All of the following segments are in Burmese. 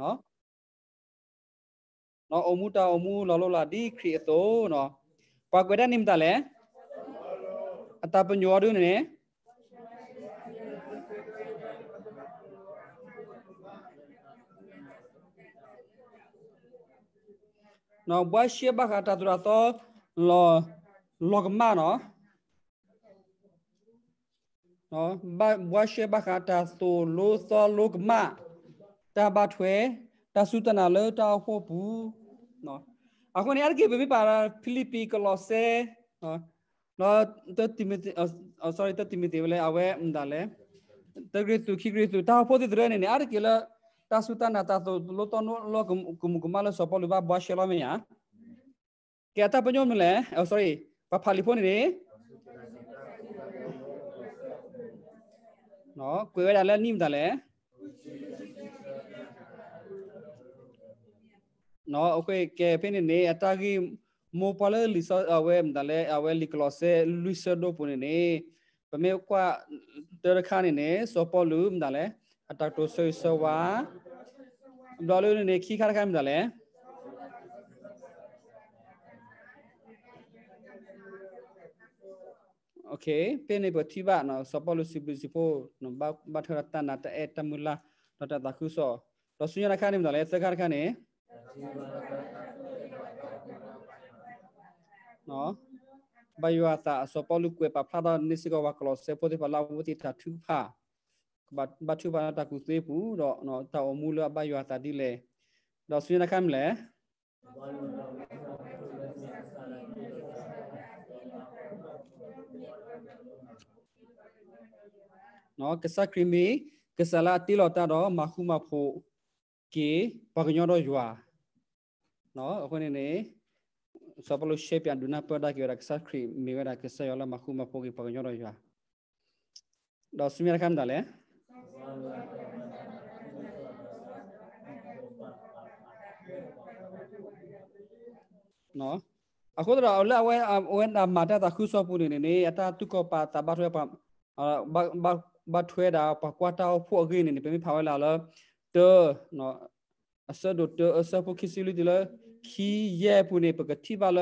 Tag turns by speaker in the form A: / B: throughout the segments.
A: နော်နော်အမှုတာအမှုလောလောလာဒီခရီတိုနော်ပါကွေတာနိမတာလဲအတပညောဒုနေနော်ဘွားရှေဘခတာတူရာတော့လောလောကမနော်နော်ဘွားရှေဘခတာဆိုလို့ဆိုလောကမ da ba thwe da su ta na le ta ho bu no a khone yar ge be ba ra philippi colosse no no ta timi oh, oh sorry ta timi de le awe nda le ta gre tu khi gre tu ta po de drene ne ar ke la ta su ta na ta to lo to no lo kum kum ma le so po lu ba ba shelo me ya ke ta pa nyom le oh sorry ba phali phone ne နော်ကိုယ်ရတယ်လည်းနိမ့်တယ်လည်း no okay ke pene ne atagi mo pala lisa awe mdale awe liklose luisa do pone ne pame kwa terkhane ne sopolu mdale atak to so so wa mdalo ne khi khar kham mdale okay pene bathiba no sopolu sibu sipo no ba ba thara ta na ta etamula ta ta khu so to sunya khane mdale ta khar khane နော်ဘယဝတာအစောပလူကွေပဖလာဒနိစကဝကလောစေပိုတိပလာဝတိတာသူဖာဘတ်ဘတ်သူပါတာကုသေးဘူးတော့နော်တောင်မူလဘယဝတာဒီလေတော့ဆွေးနကမ်းလေနော်ကစခရီမီကစလာတီလောတာတော့မခုမဖို့ကေဘဂညောတော့ယွာနော်အခုနေနေစပလို့ shape ပြန်ဒူနာပေါ်တာကိရကစားခရီမိဝရကစားရလာမခုမပိုကိပကညောရရွာတော့စမြရခမ်ဒါလေနော်အခုတော့အလဝဲဝဲနာမတာတခုဆောပူနေနေအတာတုကပါတဘထွဲပါဘဘဘထွဲတာပကွာတာဖို့အကိနေနေပြမဖာဝဲလာလောတေနော်အဆဒတေအဆဖို့ခီစီလူဒီလားคีเยปุเนปกติบาล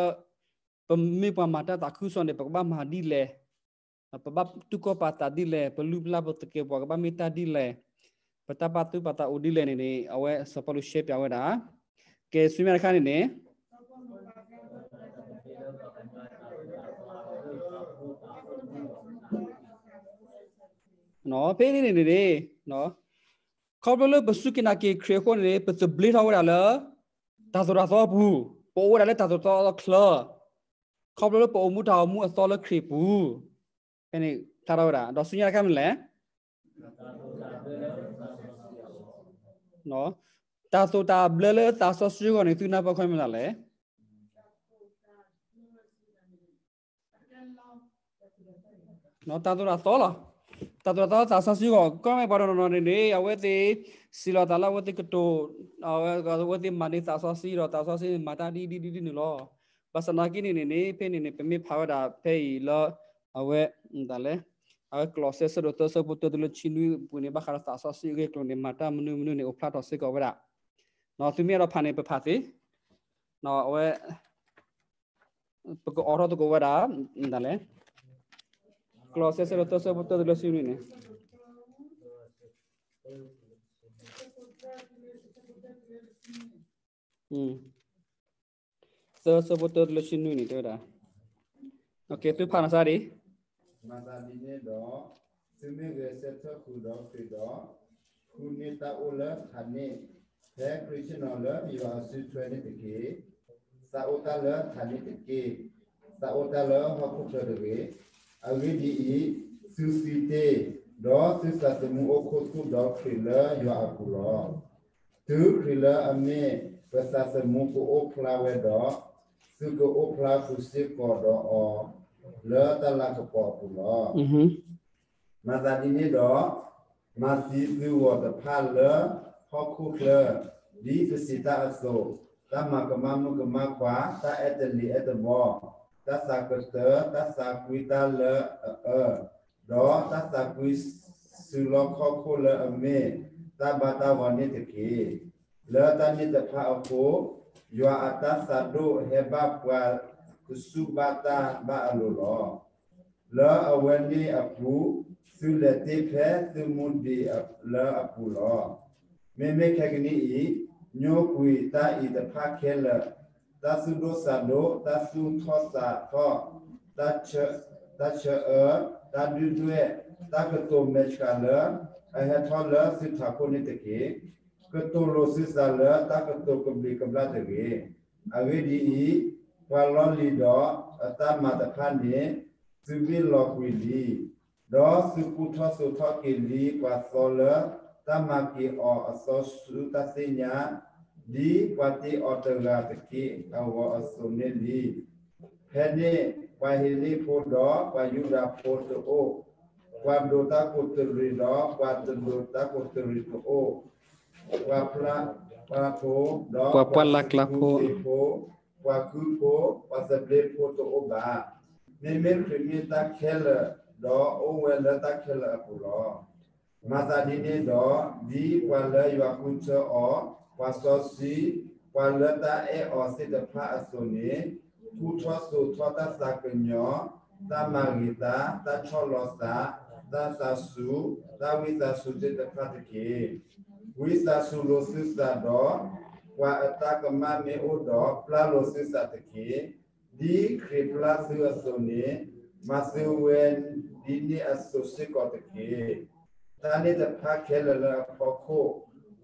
A: ปมีปมาตาตาคุสอนเนปกบามาดีเลปบับตุกปาตาดีเลปลุบลาปตะเกบวกบามิตาดีเลปตาปาตุปตาอุดีเลนี่นี่เอาไว้สปารุเชปเอาไว้นะเกสุเมรคานี่นี่နော်ဖေးနေနေနေနော်ခေါ်ပလို့ပစုကနာကေခရခွန်နေပစဘလစ်ဟောရလားတာဆိုတာသောဘူးပေါ်ဝဒါလည်းတာဆိုသောခလခေါပလိုပေါ်မှုတာမှုအသောလခရဘူးအဲ့နိထားတော့တာတော့စညာခမ်းလဲနော်တာဆိုတာဘလလဲတာဆိုစုကနေသူနာပခွင့်မလားလဲနော်တာဆိုတာသောလားတတတသာဆစီကောကောမေပါရနော်နေနေအဝဲတိစီလတလာဝတိကတိုအဝဲကဝတိမနိသာဆစီရတဆစီမတာဒီဒီဒီနလောပစနာကိနေနေနေဖေနေနေပမေဖာဝတာဖေီလောအဝဲဒါလေအဝဲ classes ရတဆပုတတလချင်းနီပုန်ဘခရသာဆစီရေကလုံးနေမတာမနုမနုနေအဖလာတော်စေကောဝရနော်သူမြေတော့ဖာနေပဖာတိနော်အဝဲပကောအော်တော့ကောဝရဒါလေ Close se lo tose punto de los Hmm. So sebut dulu sini dah. Oke, itu panasari?
B: ini do, sini tiki, sa tiki, sa avidi susite do sisatemu okotu do krila yo akulo tu krila ame pesasemu ku okla wedo su ku okla kusi kodo o le tala kepo kulo masa ini do masi su wo de pan le hoku kle di susita aso ta makamamu kemakwa ta eteli etebo သသကတသသကွီတလအဒေါသသကွီစုလခခုလအမေသဘတဝနိတကေလောတနိတဖာအခုယောအတသဒုဟေဘပွာကုစုဘတာဘာလုလောလောအဝနိအပုသုလတိဖေသမုန်ဒီအလောအပုလောမေမေခကနိညောကွီတာဤတဖခဲလောသသုဒုသဒုသသုခောသခောသချေသချေအသဒုဒွေသကတုမေချာလအဟထောလစိထာကိုနိတကေကတုလောစိသလသကတုကဘိကဗလာတကေအဝိဒီဤဝါလောလီဒောအတမတခဏိသုဝိလောကွီလီဒောစုကုထသုထကေလီဝါသောလသမကေအောအသောစုတသိညာဒီပတိအော်တရာပတိနဝအစုံနေလီဖဲနေပဟိလီဖို့တော့ပယုရာဖို့တော့ဝမ်ဒိုတာကိုတရီတော့ဝမ်ဒိုတာကိုတရီတော့ဝါပလာပါဖို့တော့ဝါပလာကလာဖို့ဝါကူဖို့ဝါစပလေးဖို့တော့ဘာမေမေပြမီတာခဲလတော့အိုဝဲလတာခဲလအပူတော့မာသာဒီနေတော့ဒီဝါလဲယွာကုချော wasosi walata e osi de pa asoni kutwa su twata sakenyo da magita da cholosa da sasu da wisa suje de patike wisa su lo sisa do wa ataka ma me odo pla lo sisa teke di kri pla su asoni masuwen dini asosiko teke tani de pa kelala poko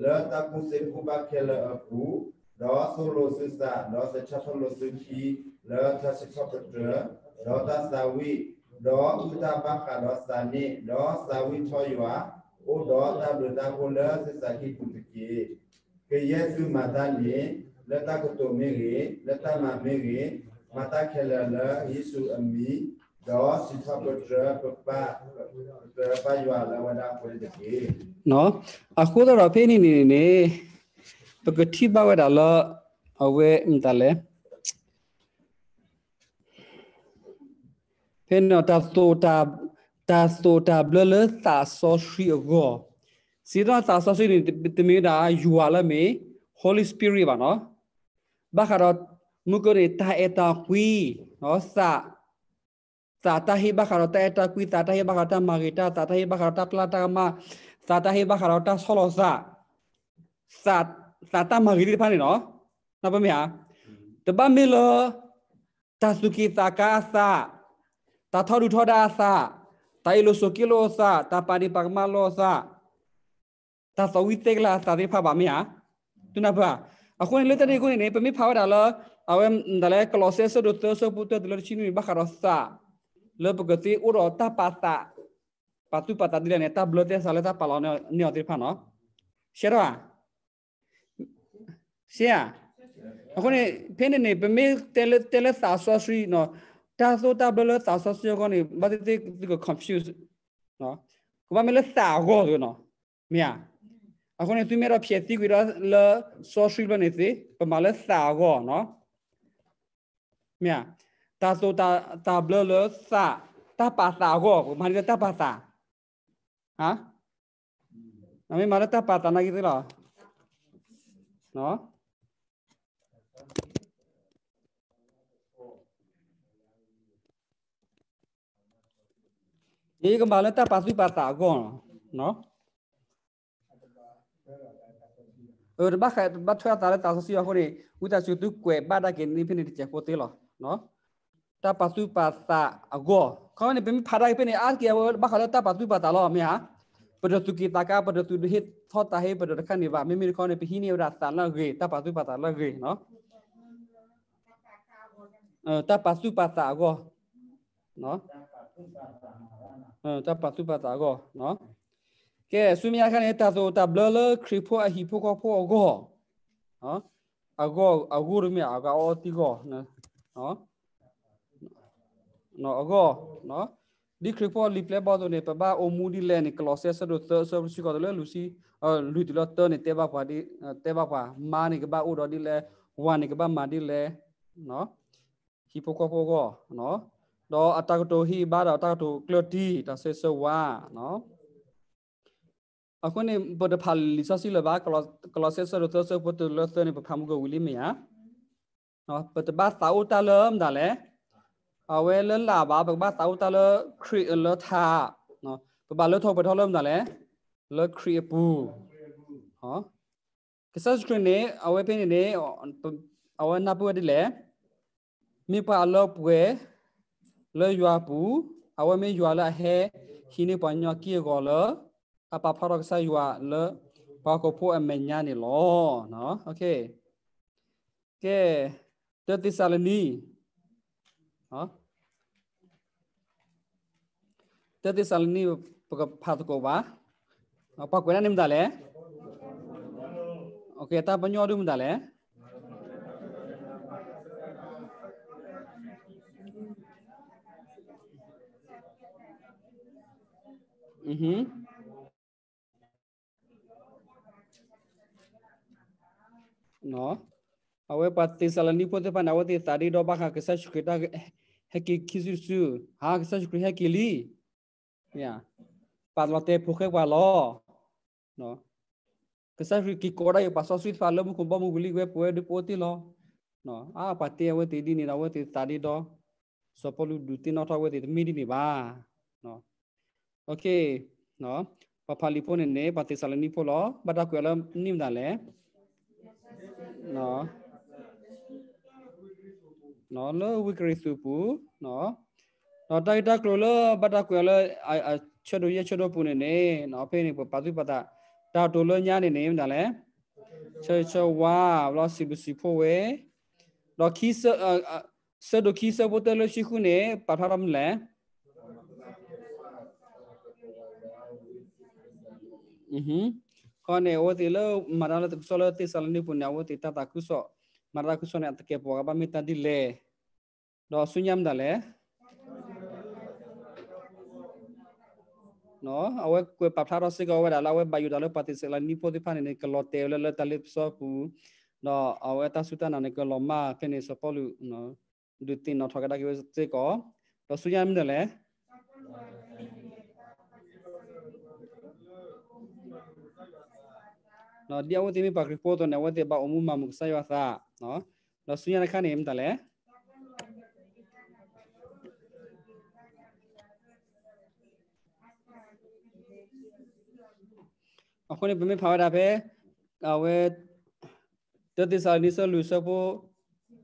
B: le ta ku se ku ba ke le ku do so lo su sa do se cha so lo su ki le ta se cha pe de do ta sa wi do u ta ba ka do sa ni do sa wi cho yu a o do ta do ta ko le se sa ki ku ki ke ye su ma ta ni le ta ko to me ri le ta ma me ri ma ta ke le le yesu ami ဒေါ်စိခပတရပပပပယဝလာဝဒပွေတကေ
A: နော်အခုတော့ဖေးနေနေနေပကတိဘဝဒါလအဝဲမတလဲဖေးနော်တတ်တူတာတတ်တူတာဘလလသာဆောရှိရောစီတော့သာဆောရှိနေတမေတာယူဝလာမေ Holy Spirit ပါနော်ဘာခါတော့မုကရတာအတာခွီနော်စာ tata hi bakarota eta kui tata hi bakarota magita tata hi bakarota plata ma tata hi bakarota solosa sat tata magiri pani no napa mi ha taba mi lo tasuki taka sa ta thodu thoda sa ta ilo sokilo sa ta pani pagma lo sa ta sawi tegla sa de pha ba mi ha tu na ba akun le tani kun ne pe mi pha da lo awem dale closes do to so puto de lo chinu bakarota le pagati uro ta pata patu pata dile ne ta blote sale ta palo ne ne otir phano shera shia ako ne pene ne peme tele tele sa so sri no ta so ta blote sa so sri ko ne ba te te ko confuse no ko ba me le sa go no mia ako ne tu me ro phe ti ko le so sri lo ne te pa ma le sa go no mia တာဆိုတာတာဘလလသတာပါတာကိုမာရီတာပါတာဟာအမေမာရတာပါတာနာကြီးသလားနော်ဒီကမ္ဘာလက်တပါစုပါတာကောနော်အရဘခတ်ဘတ်ထွာတာလက်တာဆစီရခိုနေဥတဆူတုကွဲဘာဒါကင်းနိဖိနိတချက်ကိုတေလောနော်တာပစုပါတာအကောခေါနေပင်ဖာရိုက်ပင်အားကေဘခလတာပစုပါတာလောမြာပဒတုကိတကပဒတုဒဟိသောတာဟေပဒရခဏိဝမေမေခေါနေပဟိနေရတာလဂေတာပစုပါတာလဂေနော်အဲတာပစုပါတာအကောနော်အဲတာပစုပါတာအကောနော်ကဲဆွေမြခနဲ့တာဆိုတာဘလလခရီဖိုအဟီဖိုကဖိုအကောနော်အကောအဂူရမြအကောအတိကောနော်နော်အကောနော်ဒီခရပေါ်လီပလက်ဘောဒိုနေပဘာအိုမူဒီလဲနေကလော့ဆက်ဆဒိုသာဆာရှိကောဒလဲလူစီလူတီလော့တာနေတေဘာပါဒီတေဘာပါမာနေကဘာအိုဒိုဒီလဲဝါနေကဘာမာဒီလဲနော်ဟီပိုကောပိုကောနော်တော့အတကတိုဟီဘာတော့အတကတိုကလတီဒါဆေဆဝါနော်အခုနေပဒဖာလီဆာစီလဘာကလော့ကလော့ဆက်ဆဒိုသာဆာပတလော့တာနေပဖာမူကဝီလီမီယာနော်ပတဘာသာအိုတာလမ်ဒါလဲအဝဲလလာပါဘဘသောတလခရီလသာနော်ဘဘလထောပထောလုံးတယ်လေလခရီပူဟောကစစကနေအဝဲပင်းနေအဝဲနာပွေးတယ်လေမိပါလောပွေလေရွာပူအဝဲမေရွာလာဟဲဟိနေပညာကီကောလအပဖရကဆာရွာလဘာကိုပိုအမညာနေလောနော်โอเคကဲတတိဆာလနီဟော Tadi sal ni pakat ko ba. Apa ko nim dale?
C: Oke, ta banyu adum dale.
A: Mhm. No. Awe pati salani pote panawati tadi doba kakesa shukita heki kisusu. Ha kakesa shukri heki li. เนี่ยปาดมาเตพุกเกว่าลอเนาะကစားရီကီကိုရိုင်းပါဆောဆွစ်ဖာလမခုဘမဂလီဝဲပွဲဒီပိုတီလောနော်အာပတေဝဲတီဒီနေတော့ဝဲတီတာဒီတော့စပလူဒူတင်တော့ဝဲတီမီဒီနေပါနော်โอเคနော်ပပလီပိုနေနေပတေဆလနီပိုလောဘတာကွယ်လနိမ်ဒါလဲနော်နော်လောဝီကရီစုပူနော်တော့တိုက်တာကလိုလဘတာကွယ်လအချောဒိုရချောဒိုပူနေနေနော်ဖေးနေပပသူပတာတာတိုလညာနေနေမတလဲချေချောဝါဘလစီဘစီဖိုဝဲတော့ခီဆဆဒိုခီဆဘတလရှိခုနေပထရမ်လဲอือฮึခေါနေဝတိလမရလတဆောလတိဆလနိပုညာဝတိတတကုဆောမရကုဆောနေတကေပေါ်ကဘာမီတဒီလေတော့ဆုညမ်ဒါလေ no awe kwe papharo se ga wera lawe bayu dalo patise la nipo de phane ne klo te le le tale so pu no awe ta suta na ne klo ma phene so polu no du tin no thakada ke se ko to suya mi dale no dia wo timi pakri po to ne wo te ba omu ma muksa yo sa no no suya na khane mi dale အခုနေဘမေဖာဝတာပဲအဝဲတတိစာနိစလူစပို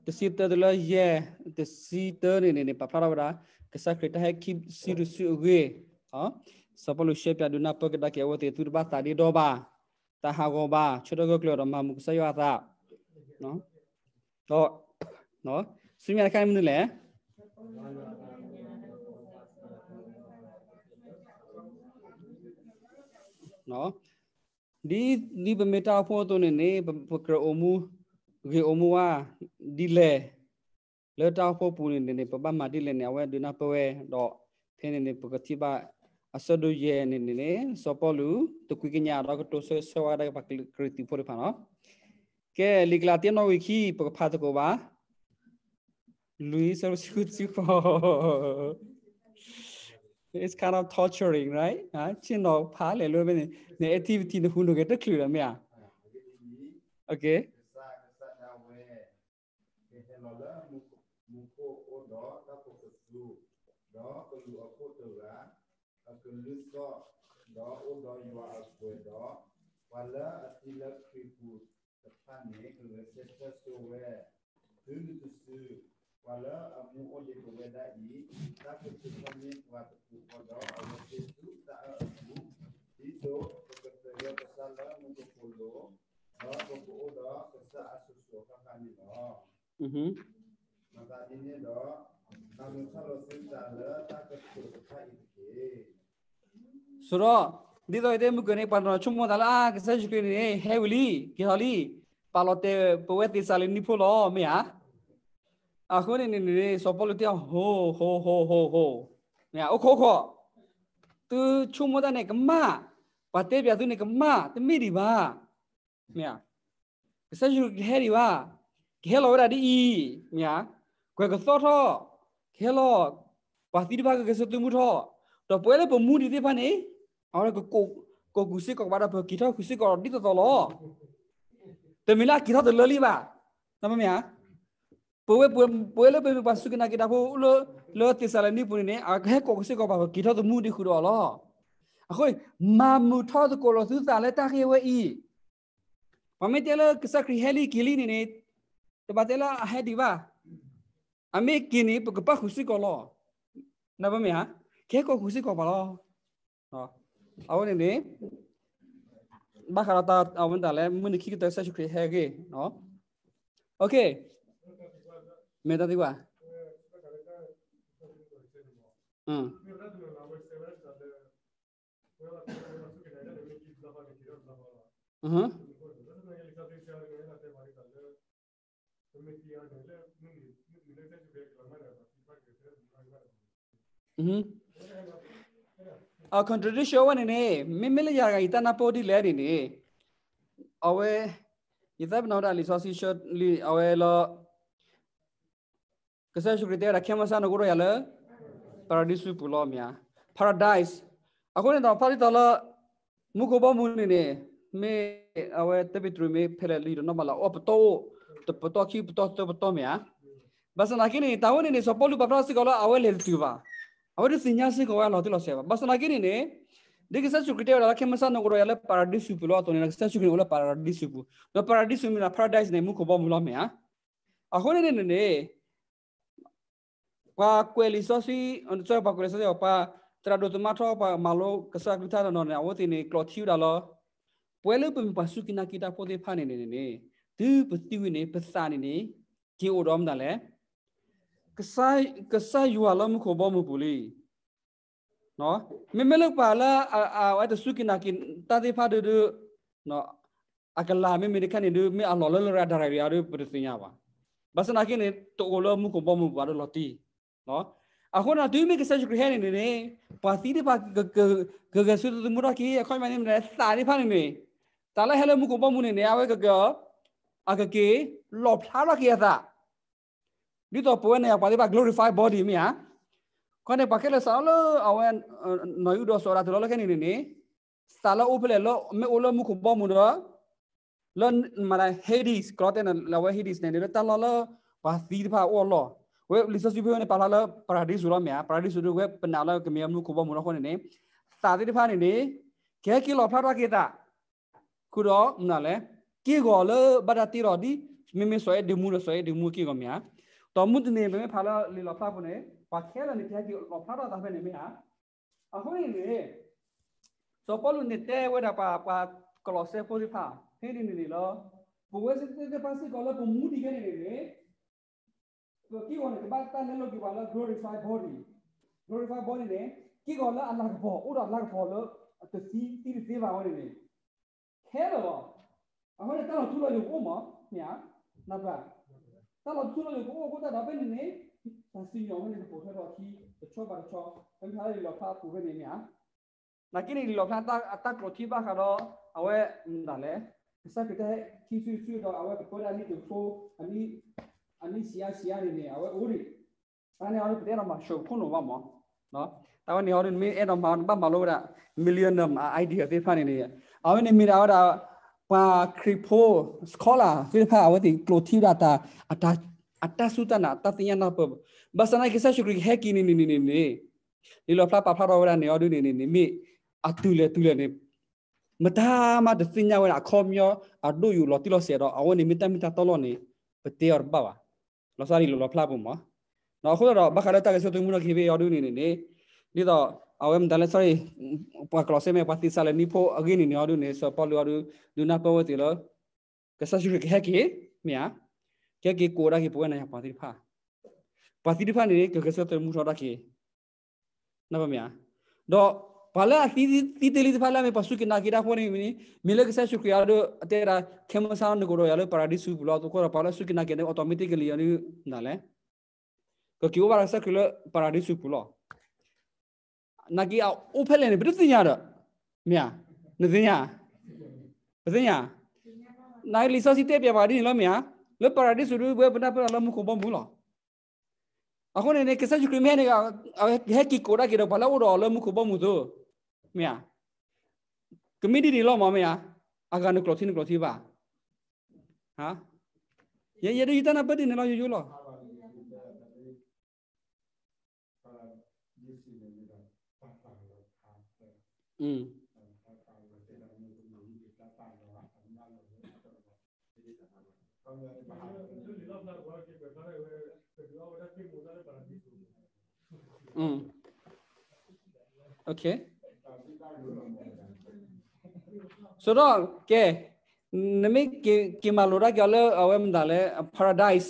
A: တစီတဒလယေတစီတနေနေပဖာဝတာကစခရတဟခိစီရစီဝေဟောစပလူရှေပြဒနာပကဒကေဝတေသူဘတာဒီဒောဘာတဟာဂောဘာချဒဂကလရမမုဆယောတာနော်တော့နော်စွမြခိုင်းမနလေနော်ဒီဒီပမေတာဖို့တုန်နေပကရအမှုဂေအမှုဝါဒီလေလောတာဖို့ပူနေနေပပမဒီလေနေဝဲဒနာပဝဲတော့ဖင်းနေနေပကတိပါအစဒုယေနေနေစောပလူတကွိကညာတော့တိုဆွဲဆွာရပကကရတိဖို့ဖာနော်ကဲလီကလာတီနော်ဝီခီပကဖာတကောပါလူီဆောစီခုစီဖော it's kind of torturing, right? Uh, chin no pa le lo ben activity ne hu no get ta clue la Okay. Okay.
B: Fala abu oleh kebedai Tapi semuanya kuat Kukodo Allah itu tak aku Itu Kekerja kesala Mengkukulo Bahwa kukulo Kesa asusu Kakani lo Maka ini lo Kami kalau sindala Tak kekerja itu
A: Surah Dito ide mukene panro chumo dala kesa jukene heavily kihali palote pewet disalini pulo me ya အခုနေနေနေစောပလူတယောက်ဟိုးဟိုးဟိုးဟိုးဟိုးညာအခေါခေါသူချုံမတဲ့ကမပါတဲ့ပြသူနေကမတမိဒီပါညာကစရှုခဲဒီပါခဲလောရဒီညာကွယ်ကစောထောခဲလောပါတိဘာကစတူမှုထောတော့ပွဲလေပမှုဒီဒီပါနေအော်ကကိုကိုကူစီကောက်ပါတော့ကီထောကူစီကောက်ဒီတော်လောတမီလာကီထောတလလီပါနမမြာပွဲပွဲပွဲလပဲပါစုကနာကိတာဖိုလောလောတိဆာလနီပုန်နေအခဲကောကစေကောပါကိထောတမှုတိခုတော်လောအခုမာမူထောတကိုလောသုသာလဲတာခေဝဲဤပမေတလကစခရီဟဲလီကီလီနေတပတလအဟဲဒီဝါအမေကိနီပကပခုစီကောလောနဘမေဟာခဲကောခုစီကောပါလောဟောအဝနေနေဘာခရတာအဝန်တလဲမင်းခိကတဆခရီဟဲကေနော်โอเค metadiguá.
C: Mm. Uh-huh.
A: Mm-hmm. A contradiction one in a mimile yaga itana podi lady ne. Awe, you have not a little short, awe lo Desa syukrite rakhe masa nagoro yala paradisu pulo mia. Paradise. Aku ni tau pali tala mukoba muni ne me awe tepi tru me pele lido no mala op to to to ki to to to mia. Basa nakini tau ni ne sopolu paprasi kala awe lel tuba. Awe de sinya si kala lo tilo seba. Basa nakini ne Dikisa syukrite rakhe masa nagoro yala paradisu pulo atau ne dikisa syukrite ola paradisu pulo. No paradisu mina paradise ne mukoba mulo mia. Aku ni ne ne kwa kweli sosi onzo pa kweli sosi pa trado tomato pa malo kasa kuta no na wote ni clotiu da lo pwele pum pa su kina kita pode phane ne ne du pati wi ne pasa ne ne ki odom da le kasa kasa yu ala mu ko bom bu li no me me lo pa la a a wa ta su kina kin ta de pha de no akala me me kan ne du me a lo lo ra da ra ya du pati nya ba basana kin ne to lo mu ko bom bu ba lo ti နော် agora tu me que seja crehen ne ne pasire pa gagasu tu mura ki akhoi mane ne sari phane ne tala hele mu ko pa mu ne ne awe gaga agage lo phla la ki asa ni to po ne pa pa glorify body mi ha kone pa ke le sa lo awe no yu do so ra lo ke ne ne sala u phle lo me o lo mu ko pa mu do lo mara hades krote na la wa hades ne ne tala lo pasire pa o lo web lisos video ne palala paradis ura me paradis ura web panala kemiam nu kobo mura khone ne ta de pha ne ne ge ki lo phra ke ta ku ro na le ki go le bada ti ro di me me so e de mu ro so e de mu ki go me ha to mu ne me phala le lo phra ne pa khe la ne ge ki lo phra ta phe ne me ha a ho ne ne so polu ne te we da pa pa kolose po di pha he ni ni lo bu we se te pa se ko la bu mu di ge ne ne तो की होने के बाद ता ले लो की वाला glorify body glorify body ने की गोला अल्लाह को और अल्लाह को लो तो सी ती ती बा वाले ने खेलो हमारे ता तू लो जो ओमा या ना बा ता लो तू लो जो ओ को ता ना बे ने ता सी नो ने को तो की तो छो बा छो हम था ले लो पा को ने या ना की ने लो पा ता ता को थी बा का रो अवे ना ले सब के की सु सु दो अवे को ला नी तो सो अभी ani sia sia ni ni awe uri ani awe pete ma show phone ba ma no ta wa ni awe me e ma ba ma lo da millionum idea te phani ni awe ni mi da da pa kripo scholar fi pha awe ti clothi da ta ata ata sutana ta tinya na pa basana kisa shukri he ki ni ni ni ni ni lo pha pa pha ro da ni awe ni ni ni mi atu le tu le ni မတားမတဲ့စညာဝဲအခေါ်မျောအတို့ယူလော်တိလော်ဆေတော့အဝနေမိတမိတတော်လို့နေပတေရပါပါလောစာရီလောလောဖလာပုံမှာနော်ခုတော့ဘခါရတာကဆိုသူမူနခေဘေအော်ဒူနေနေနေဒီတော့အဝမ်ဒလဆရီပါကလောဆေမေပတိဆလနီဖိုအဂိနီနေအော်ဒူနေဆိုပေါ်လူအော်ဒူဒူနာပဝတီလောကဆာရှူခဲကေမြာကေကေကိုရာကေပွေးနေပါတိဖာပါတိဖာနေကေကဆာသူမူထော်တာကေနော်ဗျာတော့ pala ti ti teli pala me pasu kina kira khone mini mile ke sa shukriya do atera khemsan goro yalo paradis su bula to kora pala su kina kene automatically yani nale ko kiwa bara sa kilo paradis su bula na ki o phele ne bidu tinya do mya ne tinya tinya na li sa si te pya ba di lo mya lo paradis su bu bana pa lo mu ko bom bula အခုနေနေကစားချူကရမဲနေကဟက်ကီကိုရာကီတော့ဘလာဝတော်လမှုခုပမှုသူမြာကမီတီဒီလောမမယာအာဂနကလောချင်းကလောချီပါဟာယေယေဒီတနာပတိနေလောယူယူလောอืม Mm. Okay. ဆိုတော့ကဲနမိကကီမာလိုရာကလည်းအဝဲမဒါလဲ paradise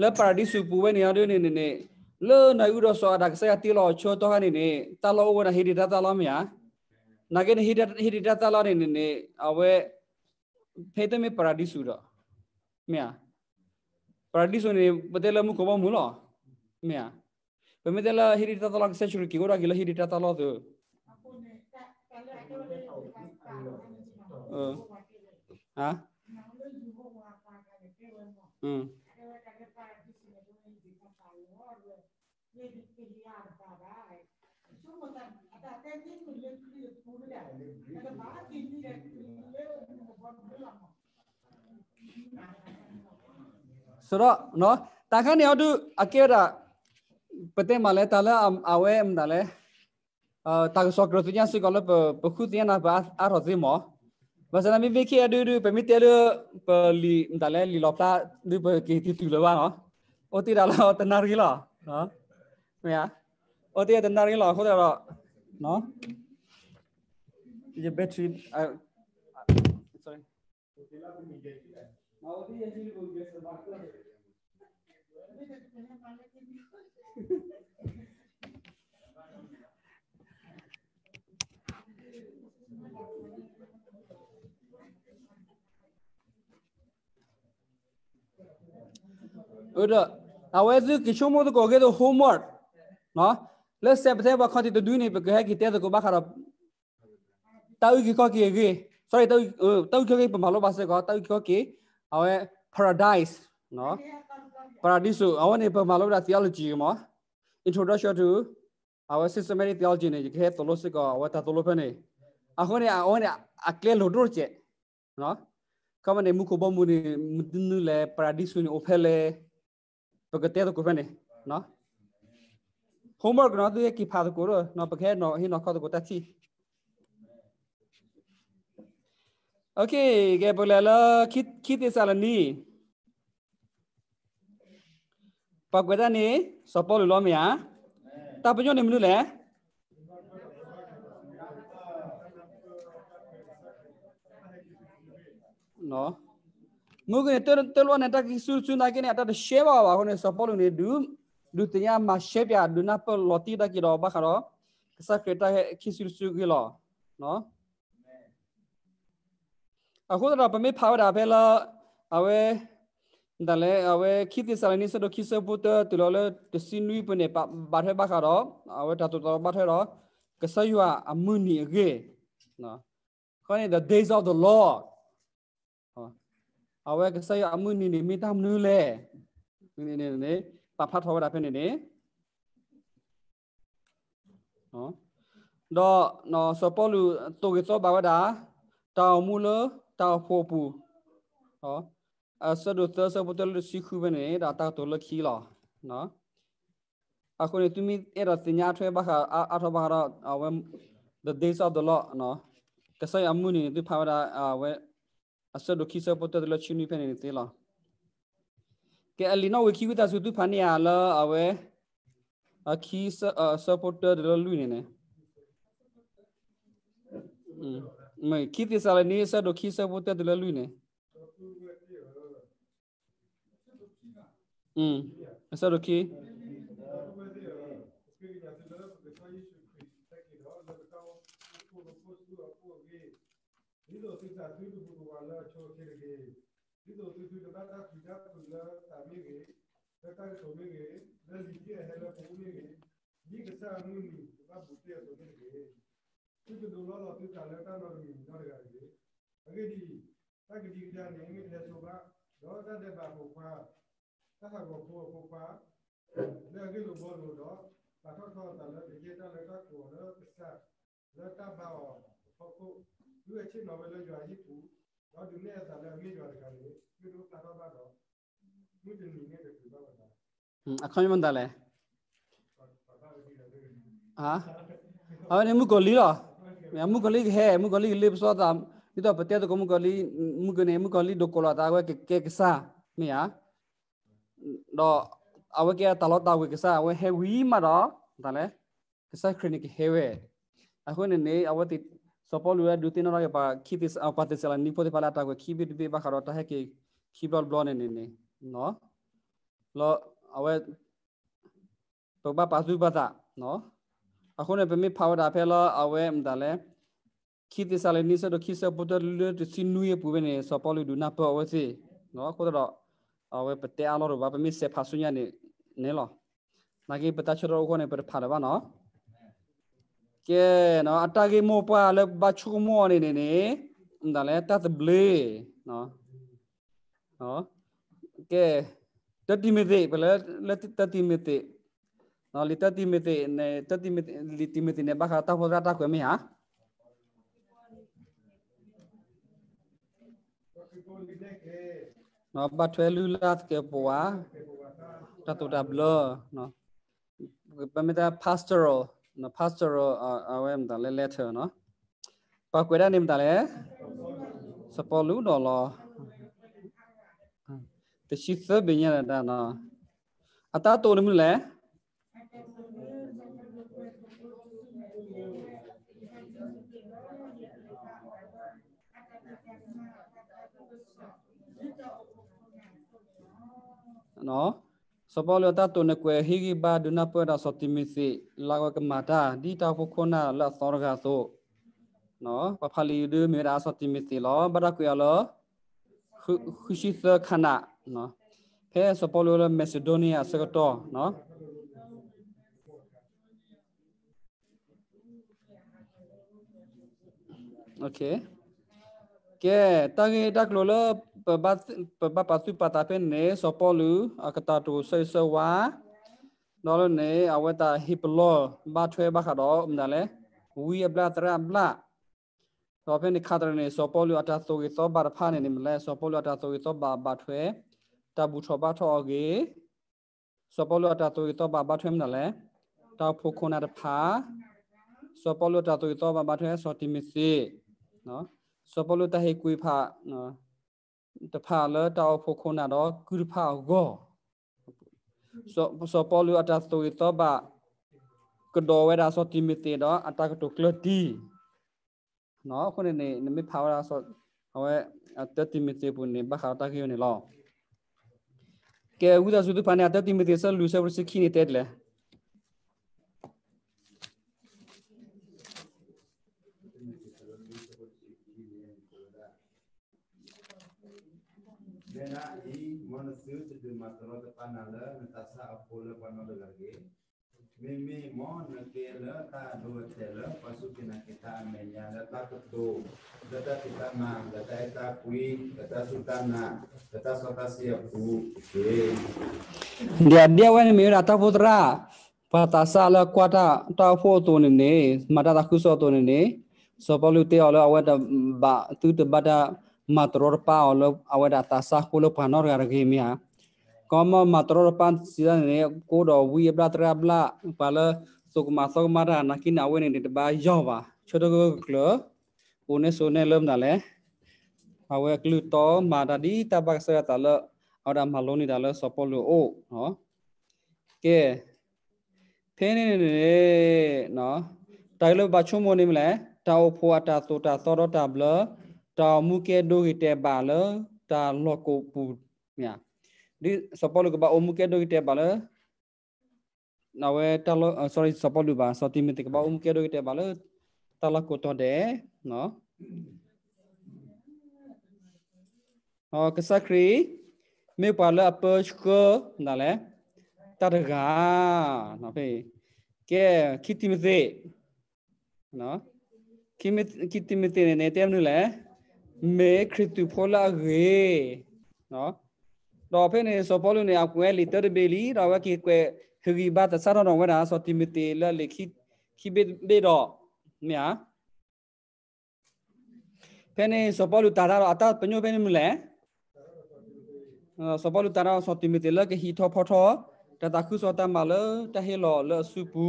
A: လဲ paradise ပူဝဲနေရတဲ့နေနေလဲနိုင်ဦးတော့ဆိုတာကဆရာတီလောချိုတော့ကနေနေတလောဝဲဟီဒီတာတလောမယာနာကနေဟီဒီဟီဒီတာတလောနေနေအဝဲဖေးတဲ့မေ paradise တော့မယာ paradise နေပတဲလမှုကဘမှုလောမယာ Pe mă la hirita ta la ah. ksechul ah. ki gora gila hirita ta la tu. Ha? Hmm. Sura, no? Takkan ya tu akira ปตมาเลตาละอาเวมดาเลเอ่อตากสกรตุยันสิกลบปคุตยนะบาอารซิมอ่าสนามิวิกีอดูดูเปมิเตลอปลีดาเลลีลอปตาดูปกี่ติตุลวางอ๋อโอ้ทติดาลอตนารกิล่ะอ๋อไม่ใช่โอ้ที่ตนารกิลาโคดาลอเนารีอ่า s o r อาที่ยังที่รู้เกี่ยวกั Ora, awais lu kisho mo to koge to homework. No? Let's say bethe ba khati to duini pe kahe ki te to ko ba kharab. Tau ki ko ki ge. Sorry, tau tau ki ko pe malo ba se ko tau ki ko ki awe paradise, no? paradiso awane pa malora theology mo introduction to our systematic theology ne jikhe tolosi ko awa ta tolo pene akhone awane akle lodor che no kamane mu ko bomu ne mutinu le paradiso ne ophele pagate to ko pene no homework no de ki pha ko ro no pakhe no hi no ko ko ta chi okay ge bolala kit kit salani పగవదని సపోలు లోమియా తప్పజో నిమ్నులే no mugu ne ter ter lone ta ki sur su na ki ne ta de sheba ba ko ne sapolu ne du du tinya ma shebya du na pa loti da ki ro ba kharo ksa kreta ki sur su ki lo no အခုတော့ဗမေဖာဝတာပဲလားအဝဲဒါလည်းအဝဲခိတိဆာလနီဆဒခိဆပုတတူလောလတစင်နွီပနေပဘာထဲဘာခါတော့အဝဲတတူတော်ဘာထဲတော့ကဆယွာအမှုနီအကေနော်ခေါနေ the days of the lord အဝဲကဆယွာအမှုနီနီမိတမ်နူးလေနေနေနေပဖတ်ထောတာဖြစ်နေနေနော်တော့နော်စပေါ်လူတိုကေတော့ဘာဝဒါတောင်မူလတောင်ဖို့ပူနော်ဆက်တို့သဆပ်ပေါ်လို့ရှိခုပဲနေတာတာတော်လခီလာနော်အခုနေသူမိအဲ့တော့တင်ညာထွဲပါခါအာထပါခါတော့ဝမ် the days of the law နော်ကဆိုင်အမှုနေသူဖာတာဝဲအဆက်တို့ခီဆပ်ပေါ်တော်လို့ရှိနေပဲနေတယ်လားကဲအလီနော်ဝခီဝတာစုသူဖာနေရလားအဝဲအခီဆပ်ပေါ်တော်လို့လူနေနေမခီတိစားလည်းနေဆက်တို့ခီဆပ်ပေါ်တော်လို့လူနေ Mm. Is that okay?
B: Agadi, agadi kita ni ni dah coba, dah dah dapat buka. Sasa kwa kuwa kupa, leo gilu bolu do, patoto ta le, dijita le ta kuwa le, pisa, le ta bao, poku, yuwe chino wele jwa hipu, do dunia ta le, mi jwa dekani, yudu tato ba do,
C: yudu nini de kuba wada.
A: Akami manda le? Ha? Awe ni mukoli lo? Mukoli he, mukoli lip so ta, ito patia to kumukoli, mukone mukoli dokolo ta, we kekesa, miya? တော့အဝကတလောတာဝကစားအဝဟေဝီမတော့ဒါလေကစားခရနိကဟေဝဲအခုနေနေအဝတိစပေါ်လူရဒူတင်နော်ရပါခိပစ်အပတ်စလနိပိုတဖလာတာကိုခိဘစ်ဘေဘခရတာဟေကေခိဘလဘလနေနေနော်လောအဝပဘပါစုပတာနော်အခုနေပမေဖာဝတာဖဲလောအဝဲမဒါလေခိတစလနိစဒခိစပဒလူရစင်နူရပူဝနေစပေါ်လူဒူနာပအဝစီနော်ကိုတော့ awe pete alo ro ba mi se phasunya ni ne lo nagi pata chro ko ne per phala ba no ke no atagi mo pa le ba chu mo ni ni ni ndale ta the ble no no ke tati me te pala le tati me te no li tati me te ne tati me li ti me te ne ba kha ta ho ra ta ko me ha နော်ဘတ်ထွဲလူလတ်ကေပွာတတူတဘလနော်ပမတာ pastoral နော် pastoral အဝဲမတလဲ letter နော်ပကွေရနေမတလဲစပေါ်လူဒေါ်လာတရှိသဘညာတာနော်အတာတော်နေမလဲနော်စပေါ်လတာတုန်ကွယ်ဟီဂီဘာဒုနာပွရာစတိမီစီလာဝကမာတာဒီတာဖခုနာလာစောရဂါဆိုနော်ပဖလီဒူမီရာစတိမီစီလောဘရကွယလောခုရှိသခနာနော်ဖဲစပေါ်လမက်ဆီဒိုနီးယားစကတော်နော်โอเคကဲတာဂေတက်လိုလပပပပပသုပတာပင်နေစပေါ်လူအကတာတူဆေဆဝါနော်လို့နေအဝတာဟိပလောဘာထွဲဘခါတော့မနလေဝီဘလာတရဘလာတော့ပင်ခါတရနေစပေါ်လူအတာဆိုကေသောဘာဖာနေနေမလဲစပေါ်လူအတာဆိုကေသောဘာဘာထွဲတဘူထောဘာထောကေစပေါ်လူအတာဆိုကေသောဘာဘာထွဲမနလေတောက်ဖို့ခုနာတဖာစပေါ်လူအတာဆိုကေသောဘာဘာထွဲစောတိမစီနော်စပေါ်လူတဟေကွေဖာနော်ต่พาเลตาวกคนานอกุรพาโกสสพอลูอัตสตุยตบะกดอเวดาสติมิเตนออัตากตุกลดีเนาะคนนี้นี่ไม่พาวราสเอาไว้อัตติมิตีปุนี่บะขาวตากิอยู่นี่ลอแกอุตสุตุปานะอัตติมิตีสลูเซบรสิขีนี่เต็ดเลย
B: na i monosu te du matro te panala na tasa apula lagi. Mimi mo na ta dua tela pasukin kita amenya data ketu data kita ma data eta kui data sutana data sota siapu.
A: Dia dia wen mi data putra patasa ala kuata ta foto tu ne mata takuso tu ne so palu te ala awata ba tu te bada matror pa olo awada ta sa kulo panor gar gemia como matror pan sida ne ko do wi bla tra bla pala sok ma sok mara na kin awen ne ba yo ba chodo go klo une sone lom dale awe klu to ma da di ta ba sa ta lo awda ma lo ni da lo sopolo o no ke pe ne ne ne no တိုင်လဘချုံမနိမလဲတာဖိုအတာဆိုတာသောတာဘလတာမူကေဒိုဂီတေဘာလတာလောကိုပူမြာဒီစပေါ်လူကဘာအမူကေဒိုဂီတေဘာလနဝဲတာလော sorry စပေါ်လူဘာစတိမတိကဘာအမူကေဒိုဂီတေဘာလတာလကိုတော့တဲ့နော်ဟောကစခရီမေပါလအပတ်ကိုနာလဲတရဂါနော်ဖေကဲခိတိမသိနော်ခိမခိတိမသိနေတယ်တဲ့မလို့လဲ me kritupola ge no do pe ne so polo ne akwe liter beli do wa ki kwe khigi ba ta sa no wa da so timite la likhi khi be be do me ha pe ne so polo ta da ata panyo pe ne mle so polo ta da so timite la ke hi tho pho tho ta ta khu so ta ma le ta he lo le su pu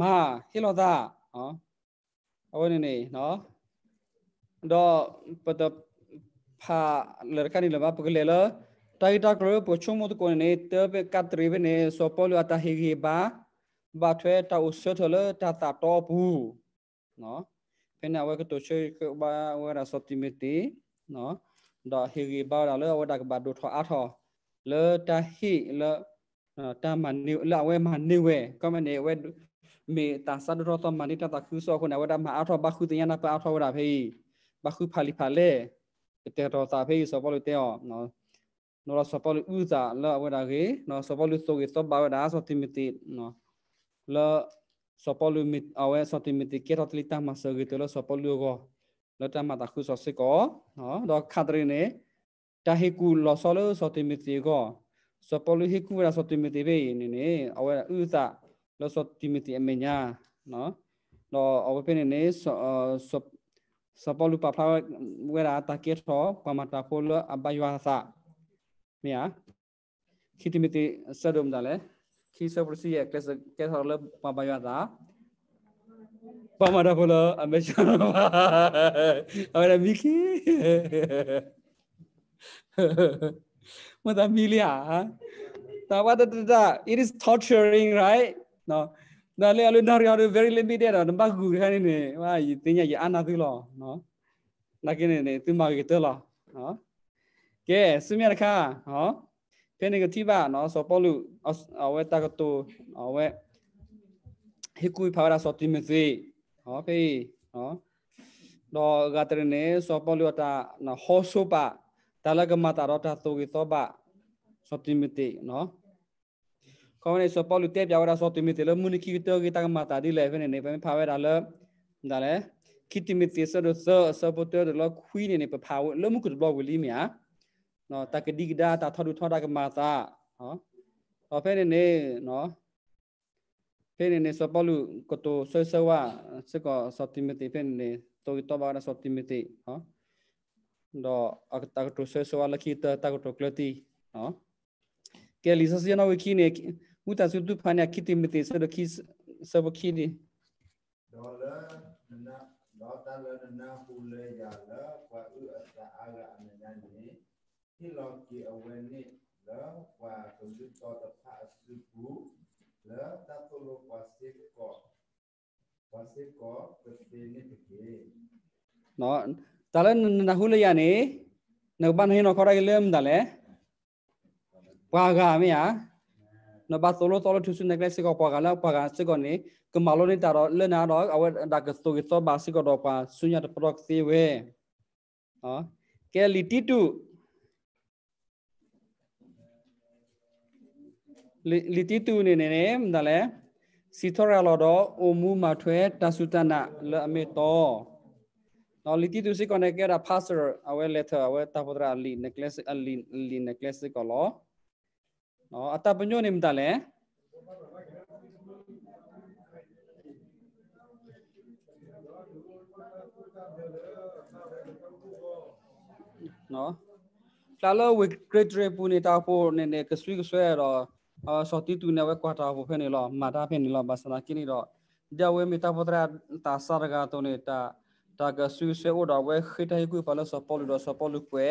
A: ma he lo da ha အဝင်နေနော် da pada pa lerkan ni lama paglela tai ta kro pochu mo ko ne te be kat ri be ne so polu ata hi hi ba ba thwe ta usyo thole ta ta to bu no pena wa ko to che ko ba wa ra sot mi ti no da hi hi ba ra le wa da ba do tho a tho le ta hi le ta man ni la we man ni we ko man ni we มีตาสัตว์รอตอมันนี่ตาตาคือโซคนไหนว่าดำหาอาทอบักคือตัวยานาปะอาทอวราพีဘာခုဖာလီဖာလေတေတော်စာဖေးစပေါ်လို့တဲ့အောင်နော်နော်စပေါ်လို့ဥစားလာဝဒါကေနော်စပေါ်လို့ဆိုကေစပါဝဒါဆိုတိမီတီနော်လာစပေါ်လို့မီအဝဲဆိုတိမီတီကေတော်တလီတာမဆောကေတော်စပေါ်လို့ကိုလတမတာခုစစကောနော်တော့ခဒရနေတဟေကူလောဆောလို့ဆိုတိမီတီကိုစပေါ်လို့ဟေကူဝဒါဆိုတိမီတီပဲနေနေအဝဲဥစားလောဆိုတိမီတီအမညာနော်တော့အဝဲပနေနေစစ sapolu papla wera takir ho pamata polo abayuasa mia khitimiti sadum dale khisa prasi ya kes kes horle pabayuasa pamata polo amechara awara miki mata milia tawada it is torturing right no ဒါလေအလိုဒါရီရ very limited တော့ဘာကူရနေနေဟာတင်ရရအနာသီလောနော်နာကင်းနေနေသူမကြီးတော်လားနော်ကဲစမြရခါဟောဖဲနေကတိပါနော်စောပေါ်လူအဝဲတကတူအဝဲဟိကူဖာရာစောတိမစီဟောဖေးနော်တော့ဂတ်ရနေစောပေါ်လူတာနော်ဟောဆိုပါတလကမတာတော့တာသူကြီးတော့ပါစောတိမတိနော်ကောင်းနေဆိုပေါ်လူတဲ့ပြဝရဆိုသူမီတယ်လမုန်ကီတောကီတကမတာဒီလေဖနေနေပမဖာဝရလဒါလေခီတီမီတီဆဒဆဆပတဲလခွီနေနေပဖာဝလမုကဘဝလီမီယာနော်တကဒီကဒါတာထဒထဒကမတာဟောတော့ဖနေနေနော်ဖနေနေဆိုပေါ်လူကတိုဆွဲဆွဲဝစကောဆတီမီတီဖနေနေတောကီတောဘာရဆတီမီတီဟောတော့အကတကတိုဆွဲဆွဲဝလခီတတကတိုကလတီဟောကဲလီဆစီနာဝခီနေ uta su tu phanya kiti mete sa rakhi sa bakhi ni
B: dola na lo ta la na hu le ya la wa u asa ala amana ni ki lo ki awen ni la wa tu su to ta pha su bu la ta to lo wa se ko wa se ko te te ni te ke
A: no ta la na hu le ya ni នៅបានហើយនៅខរៃលឹមតាលេបាកាមយ៉ាနဘသလိုသလိုသူစနေကစကပကလာပကစကနေကမလိုနေတရလနာတော့အဝဒါကစတိုကစဘစကတော့ပါဆုညတ်ပရော့စီဝဲနော်ကဲလီတီတူလီတီတူနေနေနဲ့ဒါလဲစီထရလောတော့အိုမူမထွဲတသုတနာလအမေတော်နော်လီတီတူစီကနေကဲတာဖာဆာအဝဲလက်ထအဝဲတပဒရာလီနက်လက်စ်အလီလီနက်လက်စ်ကလောနော်အတပညိုနိမ်တလဲနော်လာလဝိကရတရပူနေတာပိုနေနေကဆွေကဆွဲရောစောတီတူနေဝဲကွာတာဘဖဲနေလောမာတာဖဲနေလောဘာစနာကိနေတော့ကြဝဲမီတာပဒရာတာဆာရဂါတိုနေတာတာကဆွေဆွဲဝဒဝဲခိတိုင်ကူပလစပေါ်လူစပေါ်လူကွဲ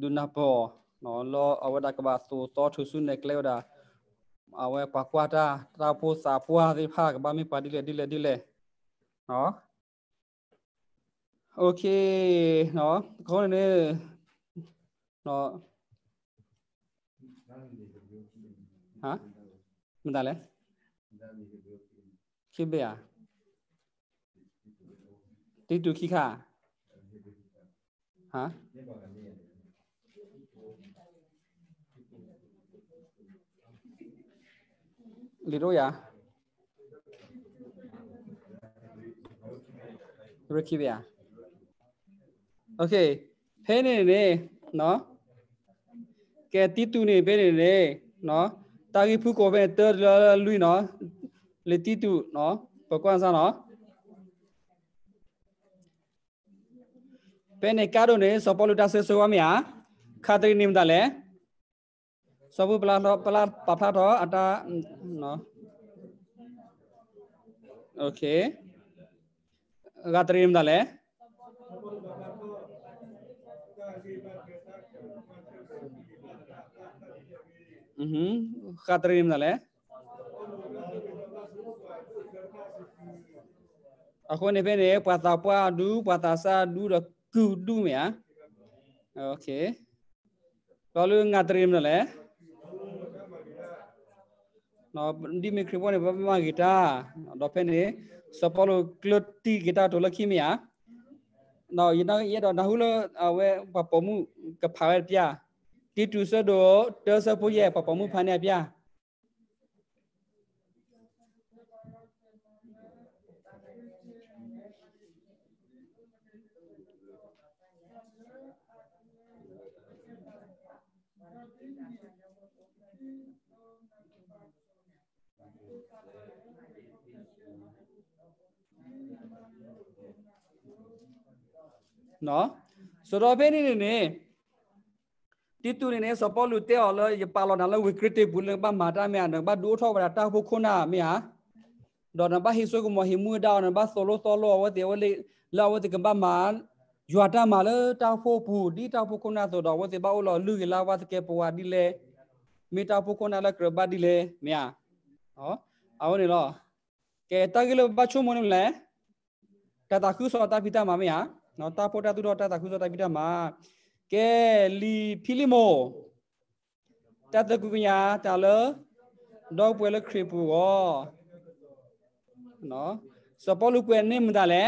A: ဒူနာပေါ် no lo awada ka ba so to thu su ne kle da awe pa kwa ta ta pu sa pu ha ri pha ka ba mi pa di le di le di le เนาะโอเคเนาะเขาเนี่ยเนาะฮะมันได้เลยคิดเบียติดดูขี้ข่าฮะ Liroya. Rukivia. Okay. Pene ne, no? Kati tu ne pene ne, no? Tagi pu ko pene ter la lui no? Le ti tu no? Pakwan sa no? Pene karo ne sopoluta se sowa mia. Khatri nimdale. sobu pelar pelar papar ada mm, no oke gatri dale mhm gatri im dale aku ini bene pata pa du pata sa du da ku ya oke lalu ngatri dale နော်ဒီမီခရီဘောနေဘဘမဂီတာတော့ဖဲနေစပေါ်လိုကလတီဂီတာတော့လခိမယာနော်ယနာရတော့နဟုလဝဲပပမှုကဖာရပြတီတူဆတော့တဆပူရဲ့ပပမှုဖာနေပြနော်ဆိုတော့ဘယ်နေနေတီတူနေနေစပေါ်လူတဲော်လောရပါလောနာလောဝီကရတီဘူးလဘမာတာမြန်ဘဒူထောဘတာတာဖို့ခုနာမြာဒေါ်နဘဟိဆုကမဟိမူဒေါ်နဘဆိုလိုဆိုလိုဝတေဝလေလာဝတေကဘမန်ယွာတာမာလတာဖို့ဘူးဒီတာဖို့ခုနာဆိုတော့ဝတေဘောလောလူရလာဝတ်ကေပဝဒီလေမေတာဖို့ခုနာလကရဘဒီလေမြာဟော အောနေလောကဲတာကလေးဘချုံမနုလဲတတာခုဆိုတာပိတာမမြာနော်တာပေါ်တာသူတော်တာတာခုဆိုတိုက်ပြီးတာမှာကဲလီဖီလီမိုတတ်တကူညာတာလဒေါပွဲလခရပူဝနော်စပေါ်လူကွယ်နေမဒါလဲ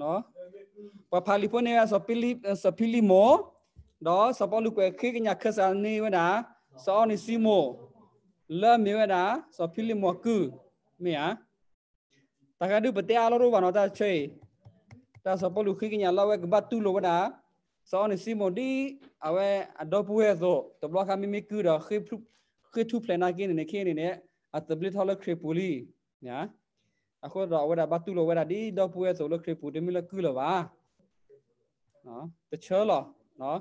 A: နော်ပဖာလီပိုနေစပီလီစပီလီမိုတော့စပေါ်လူကွယ်ခေကညာခဆာနေဝနာစောနီစီမိုလာမေဝဒါဆိုဖိလီမောကူမေယာတကဒုပတေအလရောဘာနောတာချေတာစပလူခိကညာလာဝဲကဘတ်တူလိုဝဒါစောနစီမိုဒီအဝဲအဒေါ်ပူဟဲဆိုတဘလခမီမီကူဒါခိဖခိထူပလနာကင်းနေခင်းနေနဲ့အတဘလစ်ဟောလခရပူလီညာအခုတော့ဝဒါဘတ်တူလိုဝဒါဒီဒေါ်ပူဟဲဆိုလခရပူဒမီလကူလောပါနော်တချောလောနော်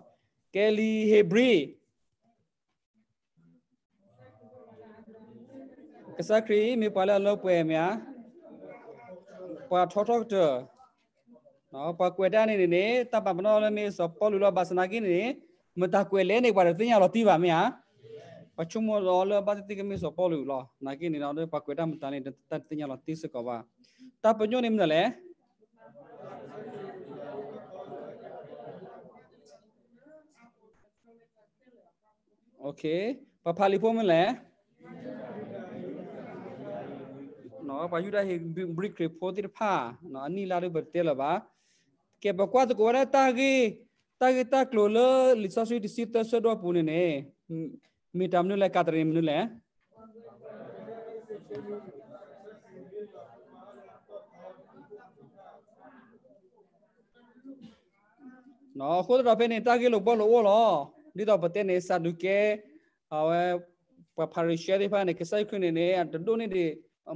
A: ကယ်လီဟေဘရီကစခရီမေပါလာလောပွဲမြာပါထောထောတနော်ပါကွေတာနေနေတပပနောလမေစပေါ်လူလဘာစနာကိနေမတကွေလဲနေပါတင်ရလောတီပါမြာပချုံမောလောဘာတိကမေစပေါ်လူလနာကိနေနော်ပါကွေတာမတနေတတင်ရလောတီစကောပါတပညိုနေမလဲโอเคပပလီဖို့မလဲနော်ဘာယူတာဟေဘရိကရဖိုတိဖာနော်အနီလာလို့ပဲတဲလပါကေဘကွာတကောရတာဂီတာဂီတာကလိုလလစ်ဆာဆွီတစီတဆဒပူနေနေမီတမ်နုလဲကတရီမနုလဲနော်ခုတော့ပဲနေတာဂီလို့ဘောလို့ဝော်လို့ဒီတော့ပတဲ့နေစာဒုကေအဝဲပပါရီရှယ်ဒီဖာနေကဆိုင်ခွနေနေတဒုန်နေဒီ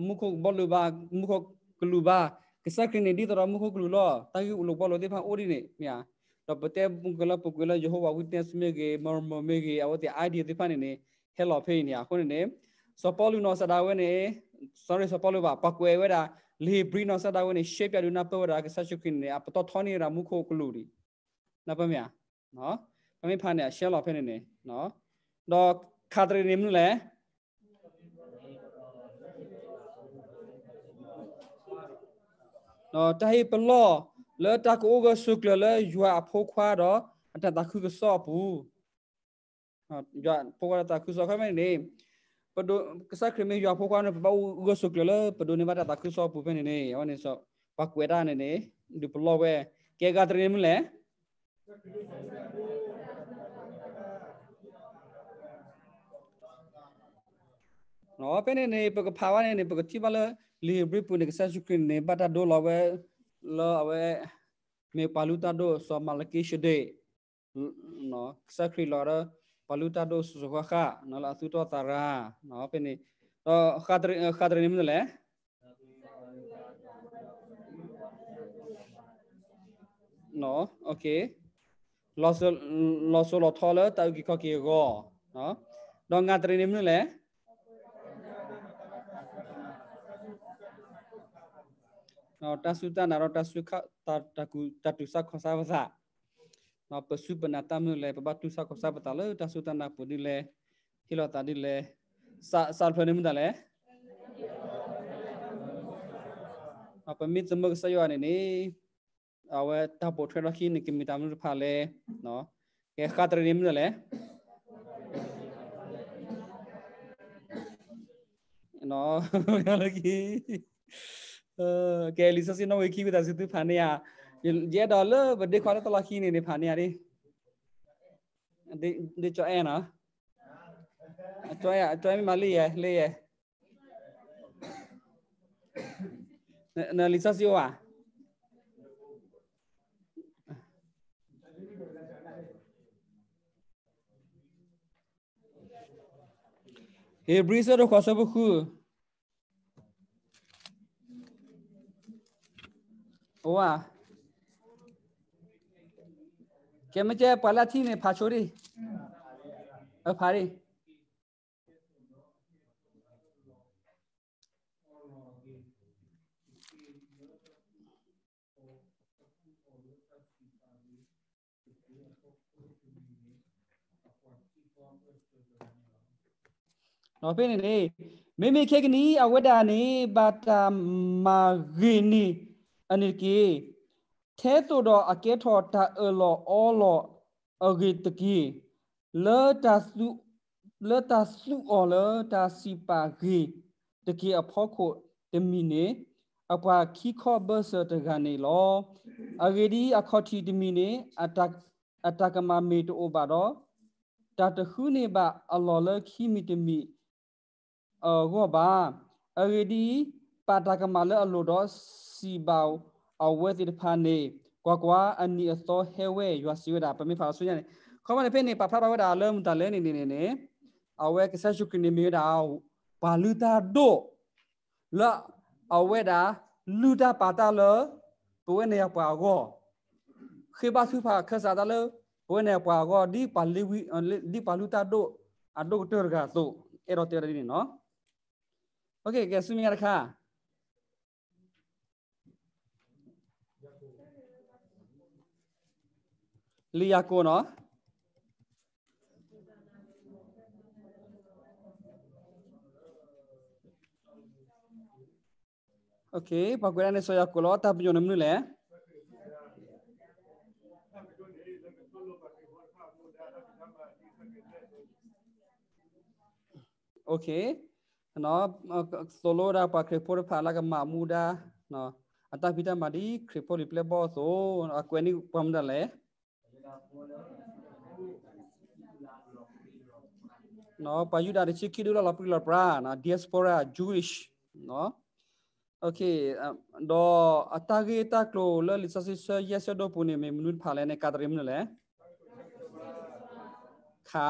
A: มุขบอลลูบามุขกลูบากษัตริย์นี่ตรมุขกลูลอตั้งอยู่ลูกบอลที่พังโอดีนี่เมียเราปฏิบัติกลปกลยโฮวาวิทยาสเมเกมอร์มเมเกอวติไอเดียที่พันนี่เฮลอเพนี่คนนี่สปอลูนอสดาเวนี่ sorry สปอลูบาปักเวเวดาลีบรีนอสดาเวนี่เชฟยาดูนาเปวดากษัตริย์คินนี่อปตอทอนี่รามุขกลูดีนับเมียเนาะไม่พันเนี่ยเชลอเพนี่เนาะดอกคาตรีนิมนุแลเออใหเปล้อเล้วจะกูกสุกเลยแล้วอย่อพกควาดออันนัตาคุกสอบูอยู่พกควาตาคุกสอบใครไม่ได้ประดูสักครึ่งมีอยู่พกควาเนี่ยป้อุกสุกเลยแล้วประดูนี่ว่าตาคุกสอบูเป็นเนี่วันนี้สอบปักเวดานเนี่ดูปล้อเว้แกกัดเรียนมั้งเลยเนอะเป็นเนี่ปกติภาวะนี่ยปกติมาเลยလီဘရီပူနေကဆာစုခရင်နေဘတာဒိုလာဝဲလောအဝဲမေပါလူတာဒိုဆောမာလကိရှဒေနော်ဆာခရီလာရပါလူတာဒိုဆူခခနော်လာသူတော်တာရာနော်ပနေတော့ခါဒရခါဒရနေမလဲနော်โอเคလောဆလောဆလောထောလာတောက်ကီခကီရောနော်တော့ငါတရနေမလဲနော်တသုတနာရောတသုခတာတကူတတုစခောစာဝဇနော်ပစုပနာတမလေပပတုစခောစာပတလေတသုတနာပုဒီလေဟီလောတာဒီလေစာစာဖနေမတလေအပမိသမကစယောနေနေအဝဲတပိုထွေရခိနေကမိတမလူဖာလေနော်ကဲခါတရနေမတလေနော်ရလကြီး kể Lisa sao nó khi ta sự phản này à giá đó là vấn đề khó nó tao khi này này phản này đi đi đi cho em hả à, cho em cho em mà lì à lì à nè lý sao siêu à Hebrews 的话说不好。โอ้ว่แกไม่เจอปลาที่เนี่ยผาชูรีเออผาดีเราเป็น่นี่ไม่มีแค่นี้เอาเวลานี้บัตรมาเรียนนี้အနေကေသေးတူတော့အကေထော်တာအလောအောလောအဂိတကီလေတာစုလေတာစုအောလေတာစီပါဂီတကီအဖို့ခုတမီနေအပါခိခောဘဆတကနေလောအဂဒီအခေါတီတမီနေအတအတကမမေတူဘာတော့တတခုနေပါအလောလခိမီတမီအောဂောဘာအဂဒီပါတကမလအလိုတော့စီဘောင်အဝဲတိဖာနေကွာကွာအနီအသောဟဲဝဲရွာစီဝဒပမိဖာဆွေးရတယ်ခေါမနေဖေနေပဖရာဝဒလဲမတလဲနေနေနေနေအဝဲကဆရှုကနေမီဒါဘာလူတာဒိုလာအဝဲဒါလူတာပါတာလဘဝနေပွာကောခေဘာစုဖာခဆာတာလဘဝနေပွာကောဒီပါလီဝီဒီပါလူတာဒိုအဒိုတော်ကသို့အဲ့တော့တော်ရည်နော်โอเคကဲဆူမီရခါလီယာကိုနော်โอเคဘာကွေရနေဆိုရကိုလောတပ်ပြုံနေမလို့လေโอเคเนาะโซโลดาปาคริโพรพาลากมามูดาเนาะอัตตาพิตามาดีคริโพริเพลบอโซอะกวนิปอมดาเล no payuda de chikidula la pula pra na diaspora jewish no okay do atage ta klo le lisasi so yes do pune me munun phale ne kadrim ne le kha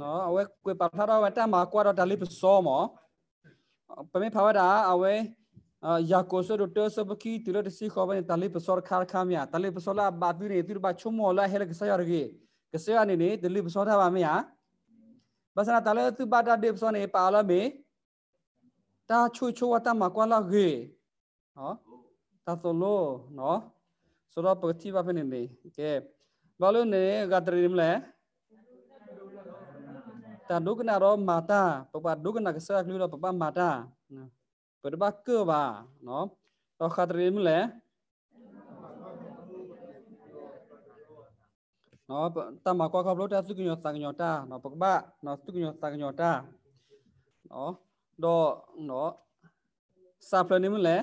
A: no awe kwe pathara wata ma kwa do dali so mo pame phawada awe yakoso do terso baki tilo de si khoba tali pesor khar khamya tali pesola batu ne tir ba chumo la hel ke sayar ge ke sayar ne ne tali pesor da ba me ya basana tala tu ba da de pesor ne pa la me ta chu chu wa ta ma kwa la ge ho ta to lo no so da pati ba ne ne ke ba lo ne ga trim le ta dukna ro mata pa dukna ke sayar lu ro pa mata ပဒဘကဘာနော်တော့ခတ်ရီမလဲနော်တမကွာခဘလို့တာစုကညောစာကညောတာနော်ပကဘနော်စုကညောစာကညောတာနော်တော့နော်စာဖလနေမလဲ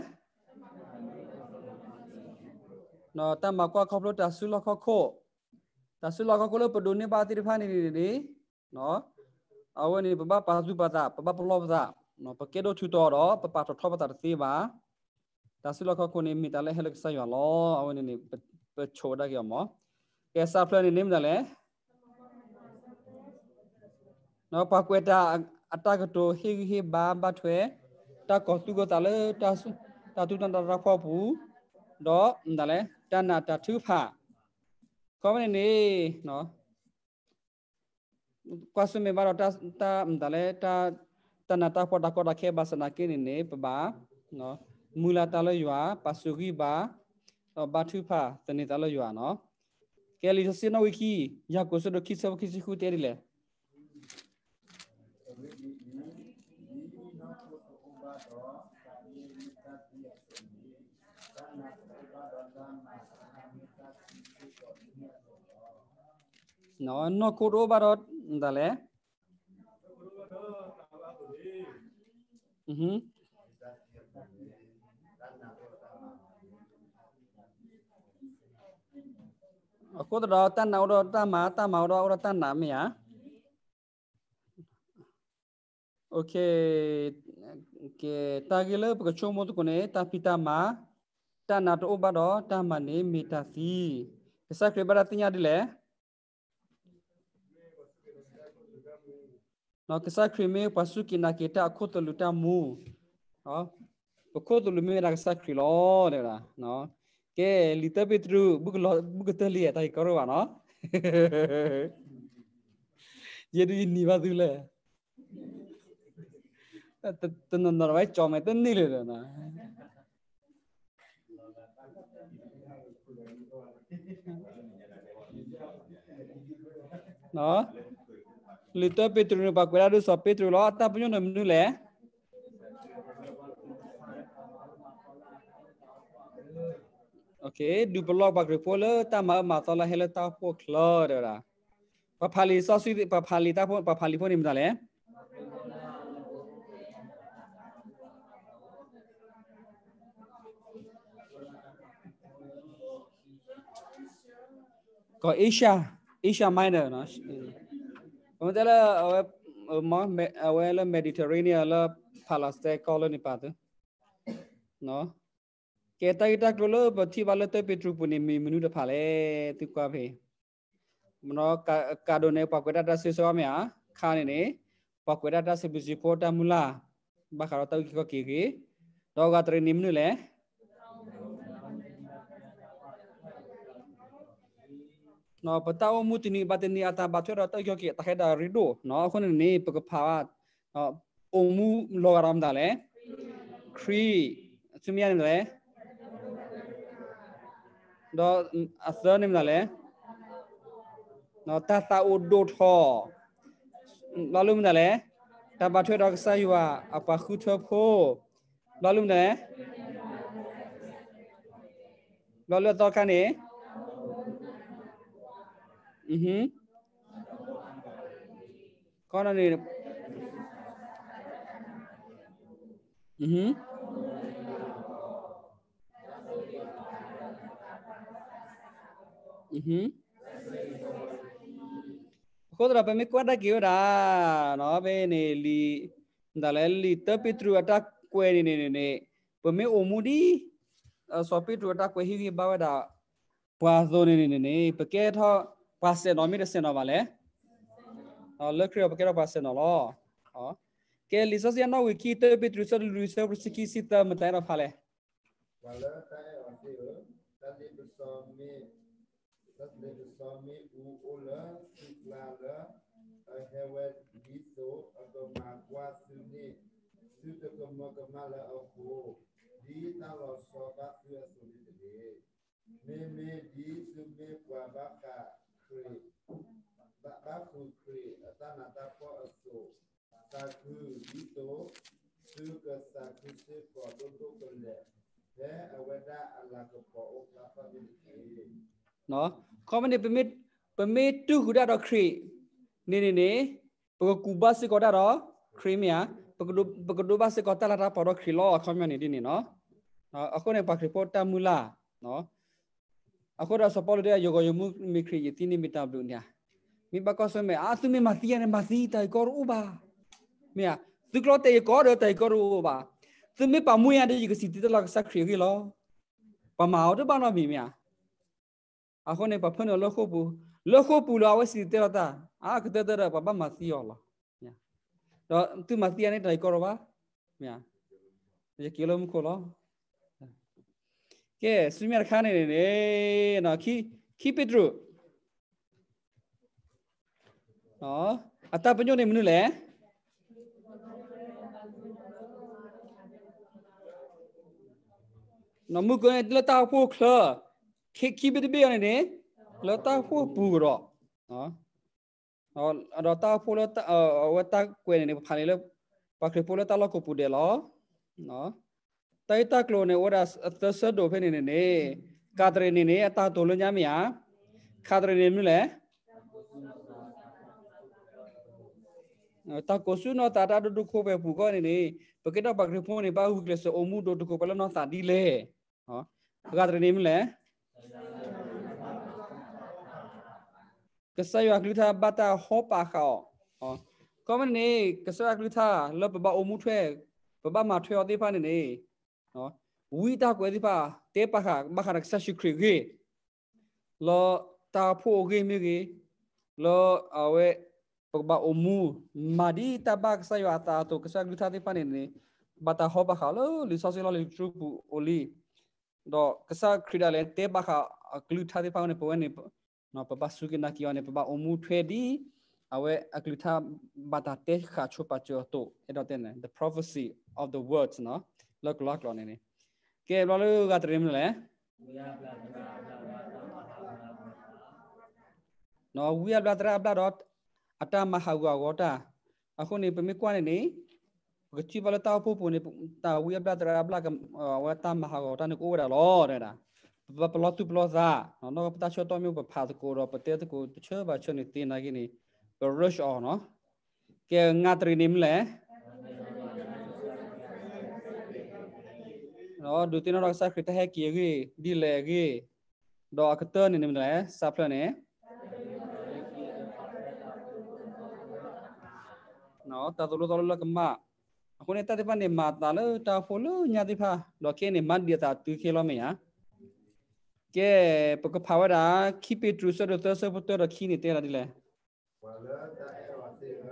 A: နော်တမကွာခဘလို့တာစုလခခိုတာစုလခခိုလို့ပဒုန်နေပါတိဖာနေနေနေနော်အဝနေပဘပါစုပတာပဘပလောပတာ no pakedo thu to ro pa pa tho tho ta ti ba ta si lo kho ko ni mi ta le helak sa yo lo awen ni pe choda ge mo ke sa plan ni nim da le no pa kwe ta atak to hi hi ba ba thwe ta ko tu go ta le ta su ta tu tan ta ra kho bu do da le ta na ta thu pha ko ni ni no ကွာစမေဘာတော့တာတာဒါလဲတာတနတာဖောတာကောတာခဲဘာစနာကိနေနေပပါနော်မူလာတလရွာပါစုဂိပါဘာထုဖာတနေတလရွာနော်ကဲလီစနဝီခီရကိုစဒခိစဘခိစခုတဲရီလေနော်နော်ကိုရိုဘာရတ်ဒါလေอือหือအခုတော့တန်နာတော့တန်မာတန်မာတော့တော့တန်နာမရโอเคကဲတာဂီလပကချုံမတ်ကိုနေတာပိတာမာတန်နာတော့ဘတော့တန်မာနေမီတာစီပစက်ပြဘရတင်ရတယ်လေနော်ကစားခရမေပစုကိနာကေတာခုတလူတာမူနော်ပခုတလူမေရာကစားခရလောတဲ့လားနော်ကဲလီတပိတရုဘုကလဘုကတလီတိုင်ကရောပါနော်ယေဒီနီဘာသူလဲတနနရဝိုင်ချောမဲတနီလေနော်နော် Lito Petronio Pacuelado só Petrulo tá punho nome no lé. Eh. Oke, du blog bak repole tama matola hele ta po klora. Eh, papali so sui papali ta po papali po nimta le. Eh. Ko Isha, Isha minor no. mtala ma awela mediterranean la palaste colony pat no ke ta ita klo bathi bala te petru puni mi minu da phale tu kwa phe mno ka do ne pakweta ta se so me a kha ne ne pakweta ta se bu ji ko ta mula ba kharo ta ki ko ki ki do ga tre nimnu le နော်ပတာဝမှုတင်နီပတင်နီအတာဘာထွေရတော့ကြောက်ကြတခဲတာရီဒိုနော်ခုနနေပကဖာနော်အုံမှုလောရမ်ဒါလေခရီသူမြန်လေတော့အစနိမလေနော်တသအုဒိုထောလာလုံးဒါလေတဘာထွေတော့ဆာယူဝအပခုထဖိုလာလုံးဒါလေလောလောတော့ကနေ Mhm. Kono ni. Mhm. Mhm. ကိုယ်တော့ပဲမကွတ်တက်ကြရတာနော်ပဲနေလီဒါလည်းလီတပိထရအတက်ကွဲနေနေနေပမေအိုမူဒီစောပိထရအတက်ကွဲဟိဘာဝဒါပွာဇိုနေနေနေပကဲထော pasen nomi de seno vale. Oh, lo creo porque era pasen no lo. Oh, que lisa si ano wiki te pit rusa de rusa por si ki sita metaira vale.
B: Vale, tae vale. Tadi besomi, tadi besomi u ula, si lala, a hewe diso, a toma kwa suni, si te koma koma e la a ho. Di na lo soka tu a suni de ya me. Me me di su me kwa baka. create Baku create Atanata for a soul Saku Vito Suka Saku Siko Toto Kole Then Aweda Alaka for Oka family
A: No Common permit permit to Huda or create Nene ne Pakuba Siko Daro Crimea ပကဒုပကဒုဘာစကတလာရာပေါ်ခရီလောအခမ်းမနေဒီနေနော်အခုနေပါခရီပေါ်တာမူလာနော်အခုတော့ support တဲ့ယောဂယမှုမိခရီတိနိမိတဘလူညာမိဘကောဆမေအာသူမေမသိရနေမသိတိုင်ကောရူပါမြာသူကလတဲ့ကောရတိုင်ကောရူပါသူမေပမွေရတဲ့ကစီတလကစခရီကီလောပမာတော့ဘာနော်မိမြာအခုနေပဖနလခုပူလခုပူလာဝစီတတာအာကတတရပပမသိရောလားမြာတော့သူမသိရနေတိုင်ကောရပါမြာဒီကီလိုမခေါ်လောကဲစူမြတ်ခါနေနေနေနော်ခီခီပစ်ဒရုနော်အတပညိုနေမနုလဲနမှုကနေလတာဖို့ခလခီခီပစ်ဘေရနေလတာဖို့ပူရောနော်နော်အတော့တာဖို့လတာဝတာကွယ်နေဖာလေလပါခရပိုလတာလောက်ကိုပူတယ်လောနော်တိုင်တကလိုနေဝရသဆဒိုဖေနေနေကာဒရနေနေအတာတိုလညမယာကာဒရနေမြလဲတာကိုဆုနောတာတာဒုခိုပဲပူကောနေနေပကိတဘဂရဖုန်နေပါဟုကလဆအမှုဒုခိုပလနောသာဒီလေဟောကာဒရနေမြလဲကဆယကလူသာဘတာဟောပါခောဟောကောမနေကဆယကလူသာလဘဘအမှုထွဲဘဘမှာထွေော်သေးဖာနေနေ wi da gwe ba te pa ha ma ha sa shi kri ge lo ta po ge mi ge lo a we pa ba o mu ma di ta ba sa yo ata to ka sa gu ta te pa ne ne ba ta ho ba ha lo li sa si lo li tru pu o li do ka sa kri da le te ba ha a glu ta te pa ne po ne no pa ba su ge na ki ne pa ba o mu thwe di a we a glu ta ba ta te kha chu pa chu to e do ten the prophecy of the words no လောကလောကလောနေနေကဲဘလို့ကတရမလဲနော်ဝီယဘလတရာဘလတော့အတမဟာဂဝတာအခုနေပမေကွာနေနေကချီဘလတာပူပူနေတာဝီယဘလတရာဘလကဝတာမဟာဂဝတာနေကိုဝရလောတဲ့တာဘပလတ်တူပလောဇာနော်နော်ပတာချောတော်မျိုးပဖာတကိုတော့ပတဲတကိုတချောပါချောနေတင်နာကိနေ rush on နော်ကဲငါတရီနေမလဲနော်ဒုတိယတော့ဆက်ခရတဟဲကီရီဒီလေဂီဒေါ်ကတနေနေမလဲဆပ်လနေနော်တတလူတလူကမအခုနေတတပနေမာတာလတာဖိုလညာတိဖာလောကေနေမတ်ဒီတာသူခေလောမေယာကဲပကဖာဝရာခိပေထရူဆရတဆပတရခိနေတေလာဒီလေ
B: ဝလာတာဟဲဝတေဟာ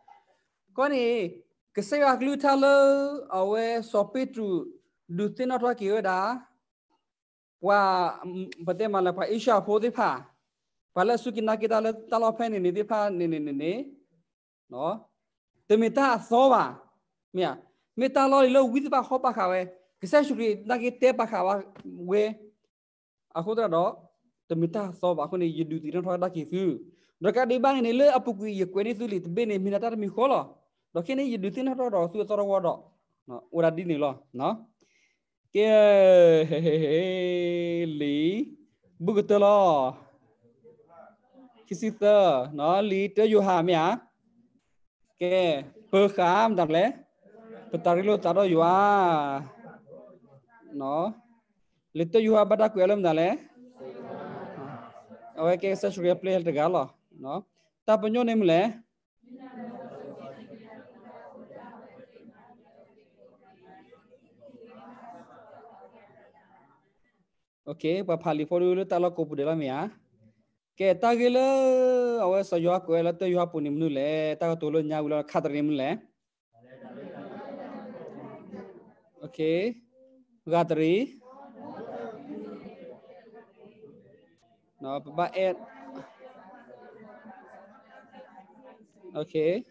A: ကောနီကစေဝကလူထလအဝဲစောပိတူလူတင်တော့ကေဒါဝါဘတေမလာပါအိရှာဖိုဒီဖာဘာလစုကိနာကေဒါလတလဖဲနေနေဒီဖာနေနေနေနေနော်တမီတာသောပါမြာမေတာလောလောဝိဒပါဟောပါခါဝဲကစေရှုကီနာကေတေပါခါဝဝဲအခုတော့တမီတာသောပါခုနေယဒူတီနော်ထွားတာကေသူဒကဒီဘာနေလေအပုကွေယကွေနေသူလီတဘေနေမီနာတာမီခောလောတော့ခင်းနေယူတင်တော့တော့သူတော်ဝတော့နော်ဦးရဒီနေလောနော်ကဲလီဘုကတလာခစီတာနော်လီတယူဟာမြာကဲပခမ်ဒါလေပတာရီလိုတာတော့ယူဟာနော်လီတယူဟာဘတာကွဲလမ်ဒါလေအဝဲကဲဆက်ရှူရပလေးဟဲ့တကလာနော်တပညိုနေမလဲ Okey, papali foru lu tala kopu dalam ya. Ke ta gele awa sa sejauh ko te yuha punim nu le ta to lo nya ula khatar nim le. Okey. Gatri. No, ba Oke.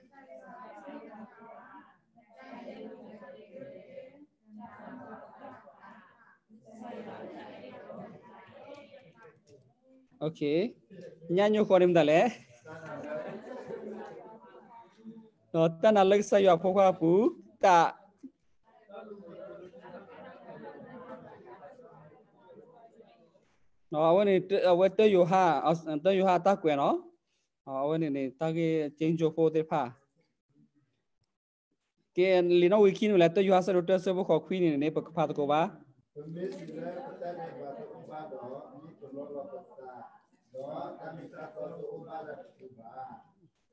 A: Okay. Nyanyo khorim dale. No tan alag sa yo phokha pu ta No awani awete yo ha ta yo ha ta kwe no. Awani ne ta ge change jo pho te pha. Ke lino wiki no la ta yo ha sa ro ta so bo kho khwi ni ne pa pha ta ko ba.
B: Permis ni la ta ne ba ta ko ba do ni to lo lo Doa kami satu umat dan kubah.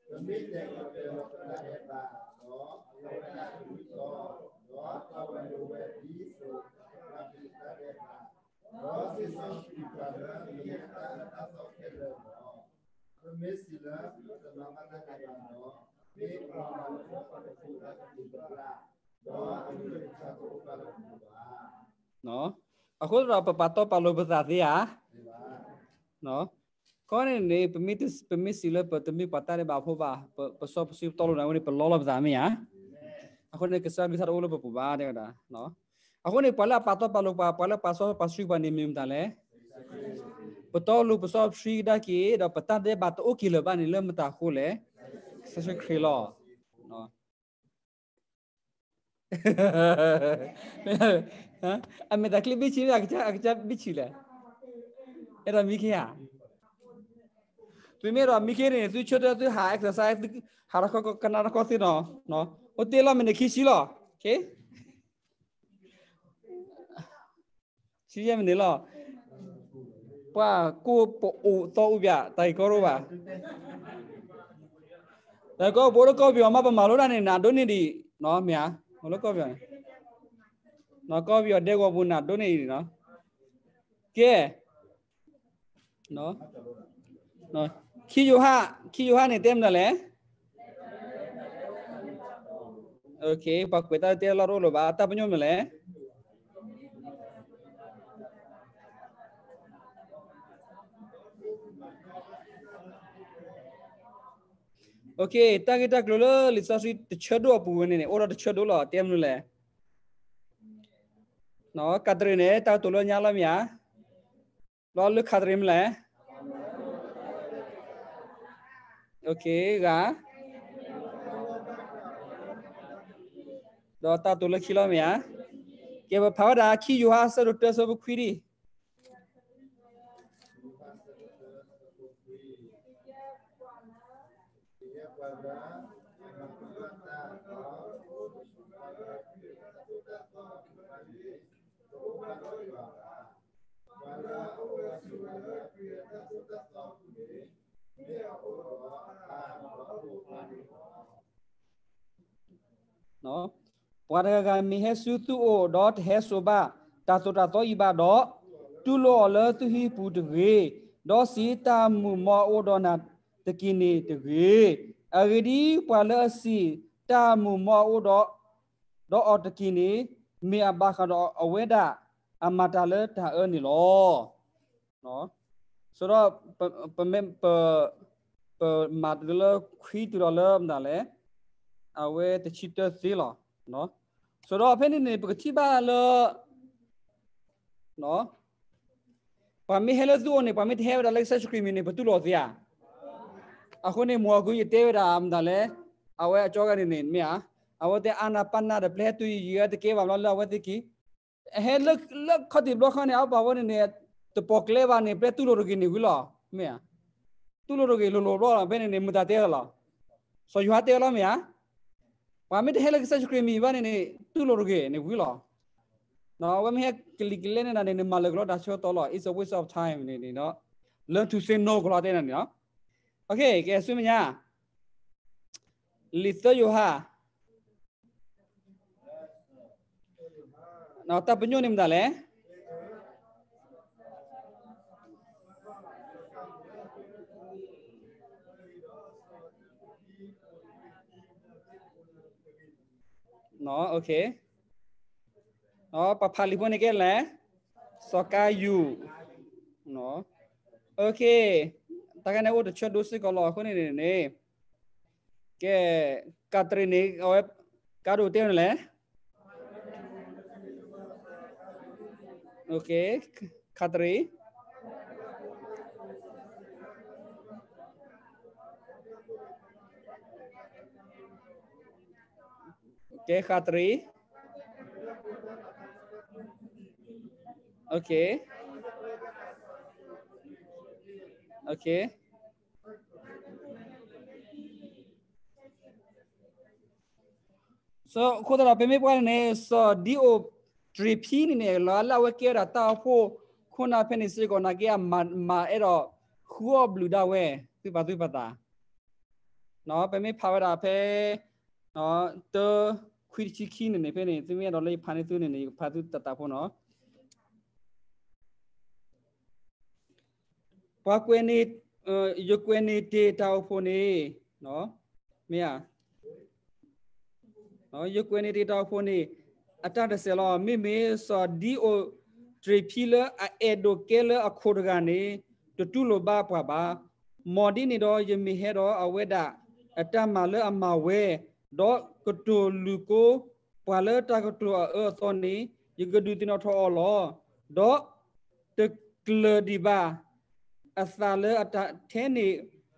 B: Demi tengok belok kena hebat. Doa kena kuto. Doa kawan dua isu.
C: Kami tak hebat.
B: Doa sisong kubah. Kita tasok ke Di pelaman kepada
C: kubah Doa kami satu umat dan kubah.
A: No. Aku rapat pato palu besar ya. No. Kone ne pemitis pemisile petemi patare bafo ba peso pesu tolo na woni pelolo zame ya. Aku ne kesa bisa ulo pepu ba de kada no. Aku ne pala pato palo pa pala paso pasu ba ne mim tale. Petolu peso sri da ki da pata de bat o kilo ba ne le mata khule. Sasa krilo no. အမေတကလိဘီချီလာကြာကြာဘီချီလာအဲ့ဒါမိခရ তুমি র আমি খেয়ে তুই ছোট তুই হা এক্সারসাইজ হারা খক কানা রাখ সে ন ও তেল মানে খিছিল কে সিজে মানে ল পা কো ও তো উবিয়া তাই করো বা তাই কো বড় কো বিয়া মা মালো না না দো নি দি ন মিয়া মালো কো বিয়া ন কো বিয়া দে গো বু না দো নি ন কে ন No. khi Kiyuha, Kiyuha này tem là lẽ. Ok, bác quyết ta tiêu là rồi là bà ta bao nhiêu mà lẽ. Ok, ta cái ta cái là lịch sử chơi đồ bù này này, ora chơi đồ là tem luôn lẽ. Nó, cái này ta tụi nó nhá làm nhá. Lo lực khát rim lẽ. โอเคกะดอตาตุลคิลอมยาเกบพาวดาคียูฮาสรุตเตซอบุควีรีเနော်ပဝဒကကမီဟဆုသူအိုဒေါ့ဟဲဆိုဘာတာဆိုတာတော့ဤဘာဒေါ့တူလောလသူဟီပူတရေဒေါ့စီတာမူမောအိုဒေါနာတကိနေတရေအဂဒီပဝလစီတာမူမောအိုဒေါ့ဒေါ့အော်တကိနေမေအဘာခါဒေါ့အဝေဒအမတာလတာအနီလောနော်ဆိုတော့ပမေပပမတ်လခွီတူလောလမ်ဒါလေအဝဲတချီတဇီလာနော်ဆိုတော့အဖေနေနေပကတိပါလောနော်ပါမီဟဲလဇူနေပါမီထဲဝဒလက်ဆက်စကရီမီနေဘတူလောဇီယာအခုနေမောကူရတဲဝဒအမ်ဒါလေအဝဲအကြောကနေနေမြာအဝတဲအာနာပနာဒပလက်တူရရတကေဘာလောဝတိကီဟဲလက်လက်ခတိဘလောခနေအဘဝနေနေတပေါကလေဘာနေပလက်တူလောရကီနေဂူလောမြာတူလောရကီလောလောဘဲနေနေမတတဲလားဆိုယူဟာတဲလားမြာ wami de helak saj kremi bani ne tulorge ne wilo no wami hek kilikile ne ne malaglo da cho tolo it's a waste of time ne ne no learn to say no glo de ne no okay ke su nya lito yo ha no ta penyu ne mdale นาะโอเคนาะปราพัลิพุนี่เกแล้วสกายูนาะโอเคตากันในวันชดดูสิกลอคนนี้นี่แกคาทรีนี่เอาไปกาดูเตี้ยนแล้โอเคคาทรี Okay, Khatri. Okay. Okay. So, kota la pemi pa ne so do tripin ne la la we ke ra ta pho khona phe ni se ko na ke ma ma a ro khu of blue da we tu pa tu pa ta. No pemi pha ra phe no to ခွိချီခီနေနေဖဲနေသူမရတော့လေးဖာနေသူနေနေဖာသူတတာဖို့နော်ပွားကွဲနေယကွဲနေတေတာဖို့နေနော်မရနော်ယကွဲနေတေတာဖို့နေအတတဆယ်လောမိမေစောဒီအိုဒရီဖီလာအေဒိုကဲလာအခေါ်ကနေတတူလိုပါပါပါမော်ဒီနေတော့ယမီဟဲတော့အဝဲတာအတမလအမဝဲဒေါကတူလူကိုပလတာကတူအောသောနီယကဒူတင်ထောအလောဒေါတကလဒီဘာအသလအတထဲနေ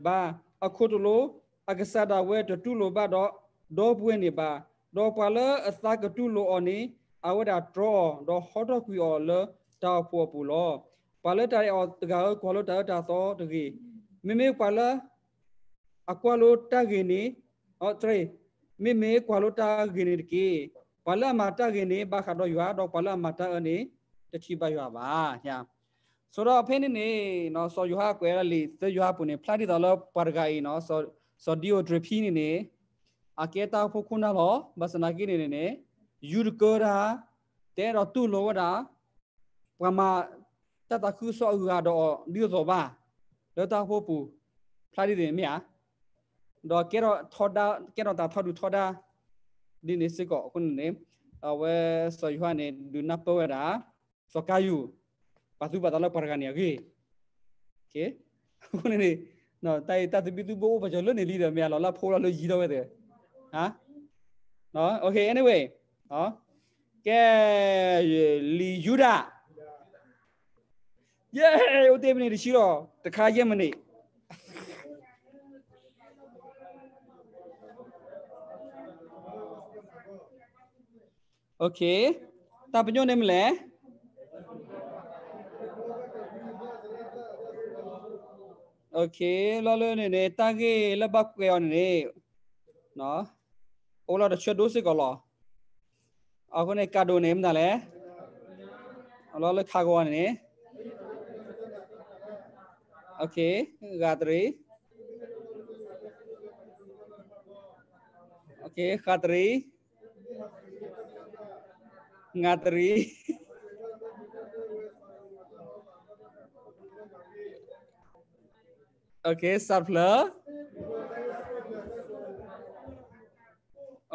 A: ဘာအခုတလိုအက္ကစားဒါဝဲတူလိုဘာတော့ဒေါပွင့်နေပါဒေါပလအသကတူလိုအော်နီအဝဒါဒရောဒေါဟော့တော့ကွီအော်လတာပေါ်ပူလောပလတာရအော်တကောကောလတာတာသောတကြီးမိမိပလအကွာလိုတကင်းနေအော်ထရေးမေမေကွာလိုတာဂင်းနေကေပလမတာဂင်းနေဘာခါတော့ရွာတော့ပလမတာအနေတချိပါရွာပါညာဆိုတော့အဖေနေနေနော်ဆော်ယူဟာကွဲရလီသရွာပုန်နေဖလာတီတော်လောပါဂိုင်နော်ဆော်ဆော်ဒီယိုဒရဖီနေနေအကေတာဖုခုနာလောဘစနာကိနေနေယူရကောရာတဲတော့သူ့လောဝတာပမာတတခုဆော်ယူဟာတော့ဒီဆိုပါလောတာဖို့ပူဖလာတီတယ်မြာดอเกรอทอดาเกรอตาทอดูทอดาดินิสิกอคุณเนเอาไว้สอยหัวเนดูนับเปวราสกายูปัตุปัตตาลปรกานียกีเคคุณเนနော်တိုင်တတ်ပြီးသူဘိုးဘကြောလွတ်နေလိတယ်မြလောလာဖိုးလာလို့ရီတော့ပဲတဲ့ဟာနော် okay anyway နော်ကဲလီယူဒာ yeah ဦးတေမနေရှိတော့တခါရက်မနေโอเคตาปญญ์ได้มั้ยล่ะโอเคလောလောနေနေတာကေလဘကွေအောင်နေနော်အိုလာတချက်ဒိုးစစ်ကောလောအခုနေကာဒိုနေမဒါလဲလောလောခါကောနေโอเคဂါတရီโอเคခါတရီ ngatri okay surfler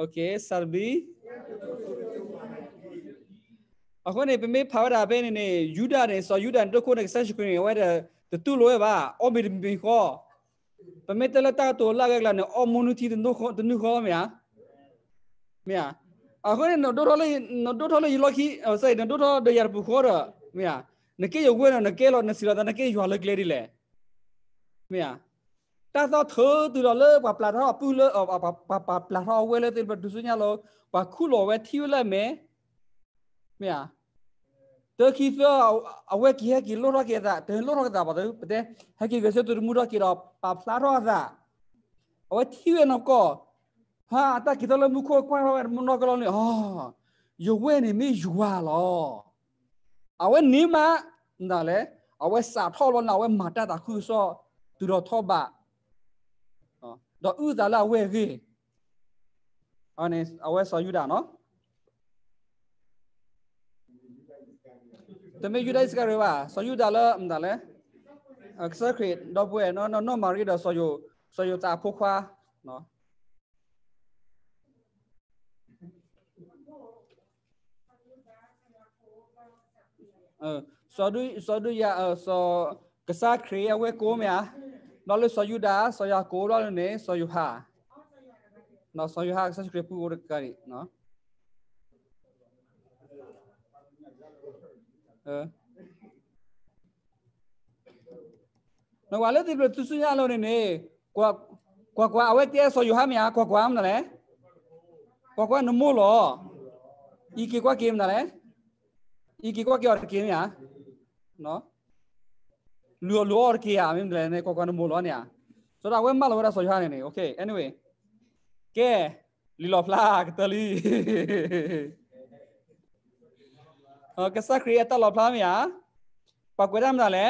A: okay surbi အခုနေပမေဖာဝတာပဲနေနေယူဒာနေဆိုယူဒန်တခုနေဆက်ရှိခွင်းဝဲတဲ့တူလိုရပါအော်မီဘီခေါ်ပမေတလတာတော်လာကလာနေအော်မွန်နူတီတနုခေါ်တနုခေါ်မြာမြာအခုနတို့ထော်လေးတို့ထော်လေးရလခီစိုက်တို့ထော်ဒရပူခေါ်ရမယာနကေယဝဲနကေလောနစီရတာနကေရွာလကလေးဒီလေမယာတာသောသေသူလောလေပပလာထောပူလေပပပပလာထောဝဲလေတေဒုစညာလောပခုလောဝဲသီလဲမဲမယာတခိသအဝဲကြီးဟကီလောရကေတာတန်လောရကေတာပါတဲ့ပတဲ့ဟကီဝဲစတူမူရကေတော့ပပလာထောသာအဝဲသီဝဲနောကော ha ta kitala mukho kwa ra muno kalo ni ha yo we ni mi yuwa lo awe ni ma ndale awe sa tho lo na we mata ta khu so tu ro tho ba do u da la we ge ane awe so yu da no teme yu da ska re ba so yu da la ndale a sa kre do bwe no no no mari da so yo so yo ta pho kwa no ờ so du so du dạ, ya ờ so cái sa kri awe ko me à nó lên so yu da so ya ko đó lên ne so yu ha nó so yu ha sa kri pu or ka ri nó ờ nó vào lên thì tu su ya lo ne ne qua qua qua awe tia so yu ha me à qua qua am na le qua qua nó mua lo iki qua kim na le ikikuwa kiorkinia no luo luo orkia mim lene ko kan molonia so da wem malora so jane ne okay anyway ke lilo flag tali okay sa create lo flag ya pa ko dam da le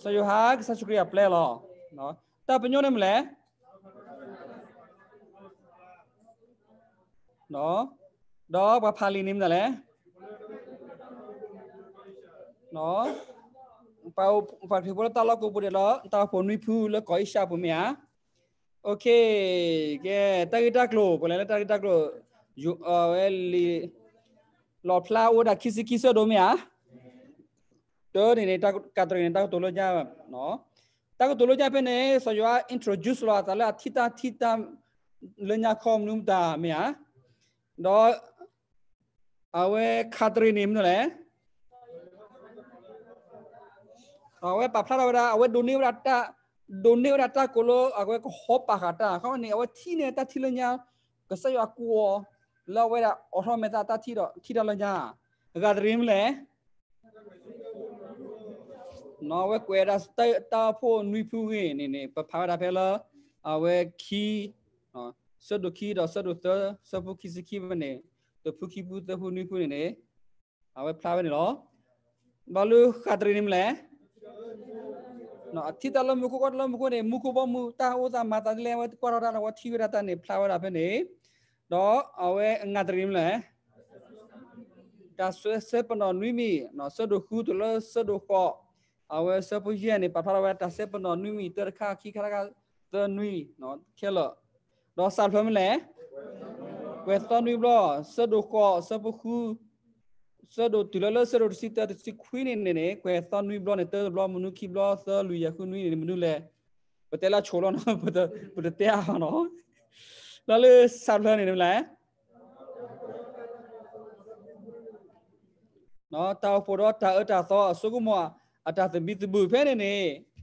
A: so you hag sa sukriya play lo no ta panyo ne mle no do ba phali nim da le နော်ပါပဖြပတလောက်ကိုပူတယ်လားတာဖုန်ဝီဖူလကိုရှာပမြာโอเคကဲတာဂီတာကလိုကိုလည်းတာဂီတာကလိုယူအဝဲလီလော်ဖလာဝဒခိစီခိဆောဒိုမြာတော်နေတာကတ်ရနေတာတို့လို့ကြနော်တာကတို့လို့ကြပဲနေဆိုရွာ introduce လာတာလား theta theta လညာခေါမနုမတာမြာတော့အဝဲခတ်ရနေမနော်လေ awe papla ra awe doni ra ta doni ra ta kolo awe ko hopa kata ka ni awe thine ta thilanya kasa yo akuo la we ra oro meta ta thiro thira la nya ga dream le no we kwe ra ta ta pho nui phu ge ni ni pa pha ra phe la awe khi sơ đồ khi đó sơ đồ tơ sơ phu khi khi bên này tơ phu khi bu tơ phu nui phu này này à vậy pha bên này đó bao nhiêu khát rồi nè နော်အထီတလမကုကတလမကုနေမကုဘမူတာဥသာမတာလေဝတ်ကရရနဝသီဝရတနေဖလာဝရဖနေတော့အဝဲငါတရင်လဲတာဆွဲဆပနော်နွိမီနော်ဆဒုခုတလဆဒုခောအဝဲဆပူဂျီနေပထရဝတာဆပနော်နွိမီတရခါခိခရကတနွိနော်ခဲလတော့ဆာဖမလဲဝဲတနွိဘလဆဒုခောဆပခုစဒိုတူလလစရိုစီတတ်စီခွေးနေနေနေကွဲသနွီဘလောနဲ့တဘလောမနုခီဘလောသလူရခုနွီနေမနုလေပတဲလာချိုလောနော်ပတပတတဲဟာနော်လာလေဆာဘလနေနေလဲနော်တောက်ပေါ်တော့တာအတာသောအစုကမအတာသမီးတဘူးဖဲနေနေ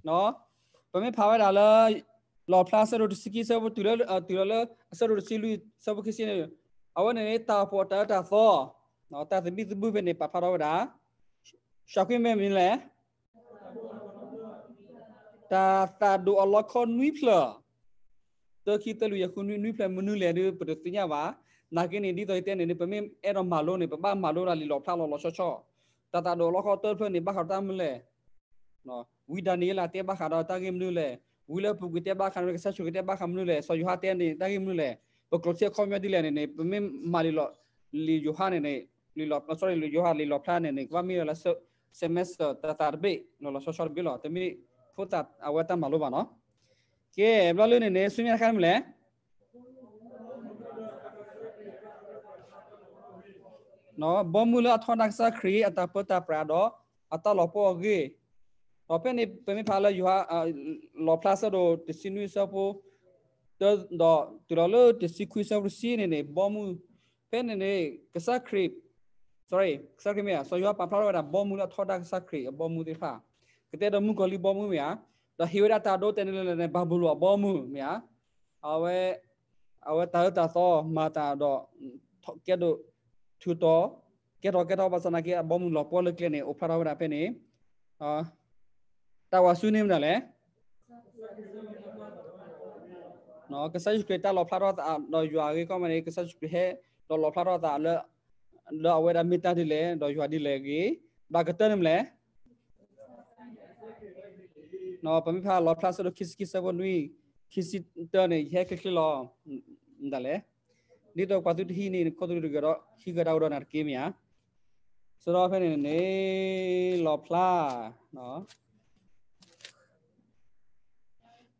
A: နော်ပမေဖာဝဲတာလားလော်ဖလာစရိုစီကီဆဘတူလလတူလလစရိုစီလူစဘခစီနေအဝနေတာပေါ်တာတာသောနော်တာသမီသဘုပဲနေပဖရောဒါရှောက်ခွင့်မဲ့မင်းလဲတာတာဒူအလ္လာဟ်ခွန်နွိဖလာတခိတလူယခုနွိနွိဖလာမနုလဲရပဒတိညာပါနာကင်းနေဒီတော့တဲ့နေပမေအဲ့တော့မာလို့နေပပမာလို့လာလီလောဖလာလောလောချောချောတာတာဒူအလ္လာဟ်ခွန်တော်ဖနေဘာခတာမလဲနော်ဝီဒနီလာတေဘာခါတော့တာဂိမနုလဲဝီလပုဂတေဘာခါမလဲဆာချုတေဘာခါမနုလဲဆောယူဟာတဲ့နေတာဂိမနုလဲပကလောချေခေါမြဒီလဲနေပမေမာလီလောလီယူဟာနေနေ lilo sorry lo yoha lilo plan ne kwa mi la semester ta tarbe no la social bilo te mi phuta awata malu ba no ke ebla lo ne ne sumya kham le no bomula thonak sa khri ata pota prado ata lopo ge lope ne pemi phala yoha lo plasa do tisinu sapo do do tulalo tisikuisa rusi ne ne bomu pen ne kasa krip sorry sakrime so you are papla da bom mula thoda sakri bom mu de pha kete da mu goli bom mu ya da hiwera ta do tenle ne babulu bom mu ya awe awe ta ta so ma ta do ke do thu to ke do ke do basana ke bom mu lo po le ke ne ophara ra pe ne a ta wa su nim da le no ke sa ju ke ta lo phara da do yu a ge ko ma ne ke sa ju he do lo phara da le လောဝဲရမီတာဒီလေဒေါ်ရွာဒီလေကြီးဘာကတန်မလဲနော်ပမိဖာလောဖလာဆိုခစ်ခစ်ဆဘနွီခစ်စစ်တန်ရဲခခလောဒါလေဒီတော့ပတ်တူဟီနေခတ်တူရတော့ခီကတော်တော့နာကေမယာဆိုတော့ဖဲနေနေလောဖလာနော်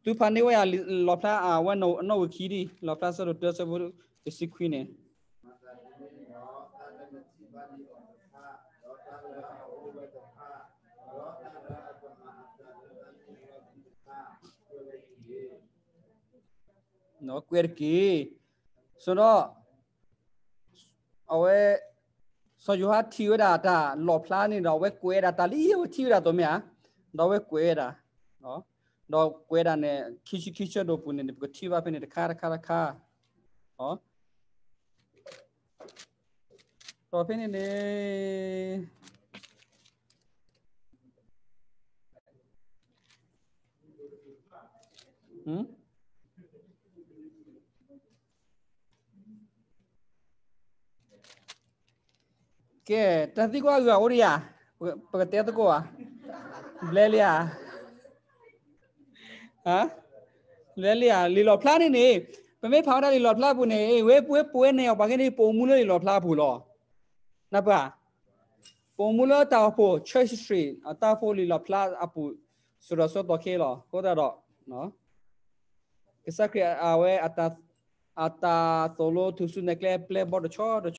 A: သူဖာနေဝရလောဖလာအဝနောနောခီဒီလောဖလာဆိုတော့တဆဘစစ်ခွီနေနော် queer k ဆိုတော့အဝဲဆိုယူဟာ theory data လော်ဖလာနေတော့ဝဲ queer data လီယို theory data တော့မြာတော့ဝဲ queer data နော်တော့ queer data နဲ့ခိချခိချတော့ပုန်နေကတိဘာပနေတခါတခါတခါနော်တော့ဖင်းနေလေဟမ်ကဲတသိကွာကွာအိုရီယာပကတဲတကွာလဲလျာဟမ်လဲလျာလီလောဖလားနေနေပမေဖောင်းတာလီလောဖလားပူနေဝဲပွဲပွဲနေအောင်ဘာကနေပုံမှုလို့လီလောဖလားပူလောနပါပုံမှုလို့တောက်ဖို့ church street အတာဖို့လီလောဖလားအပူဆိုတော့ဆိုတော့ခဲလောကိုတော့နော်ကစကရအဝဲအတာအတာ solo to su nekle play board cho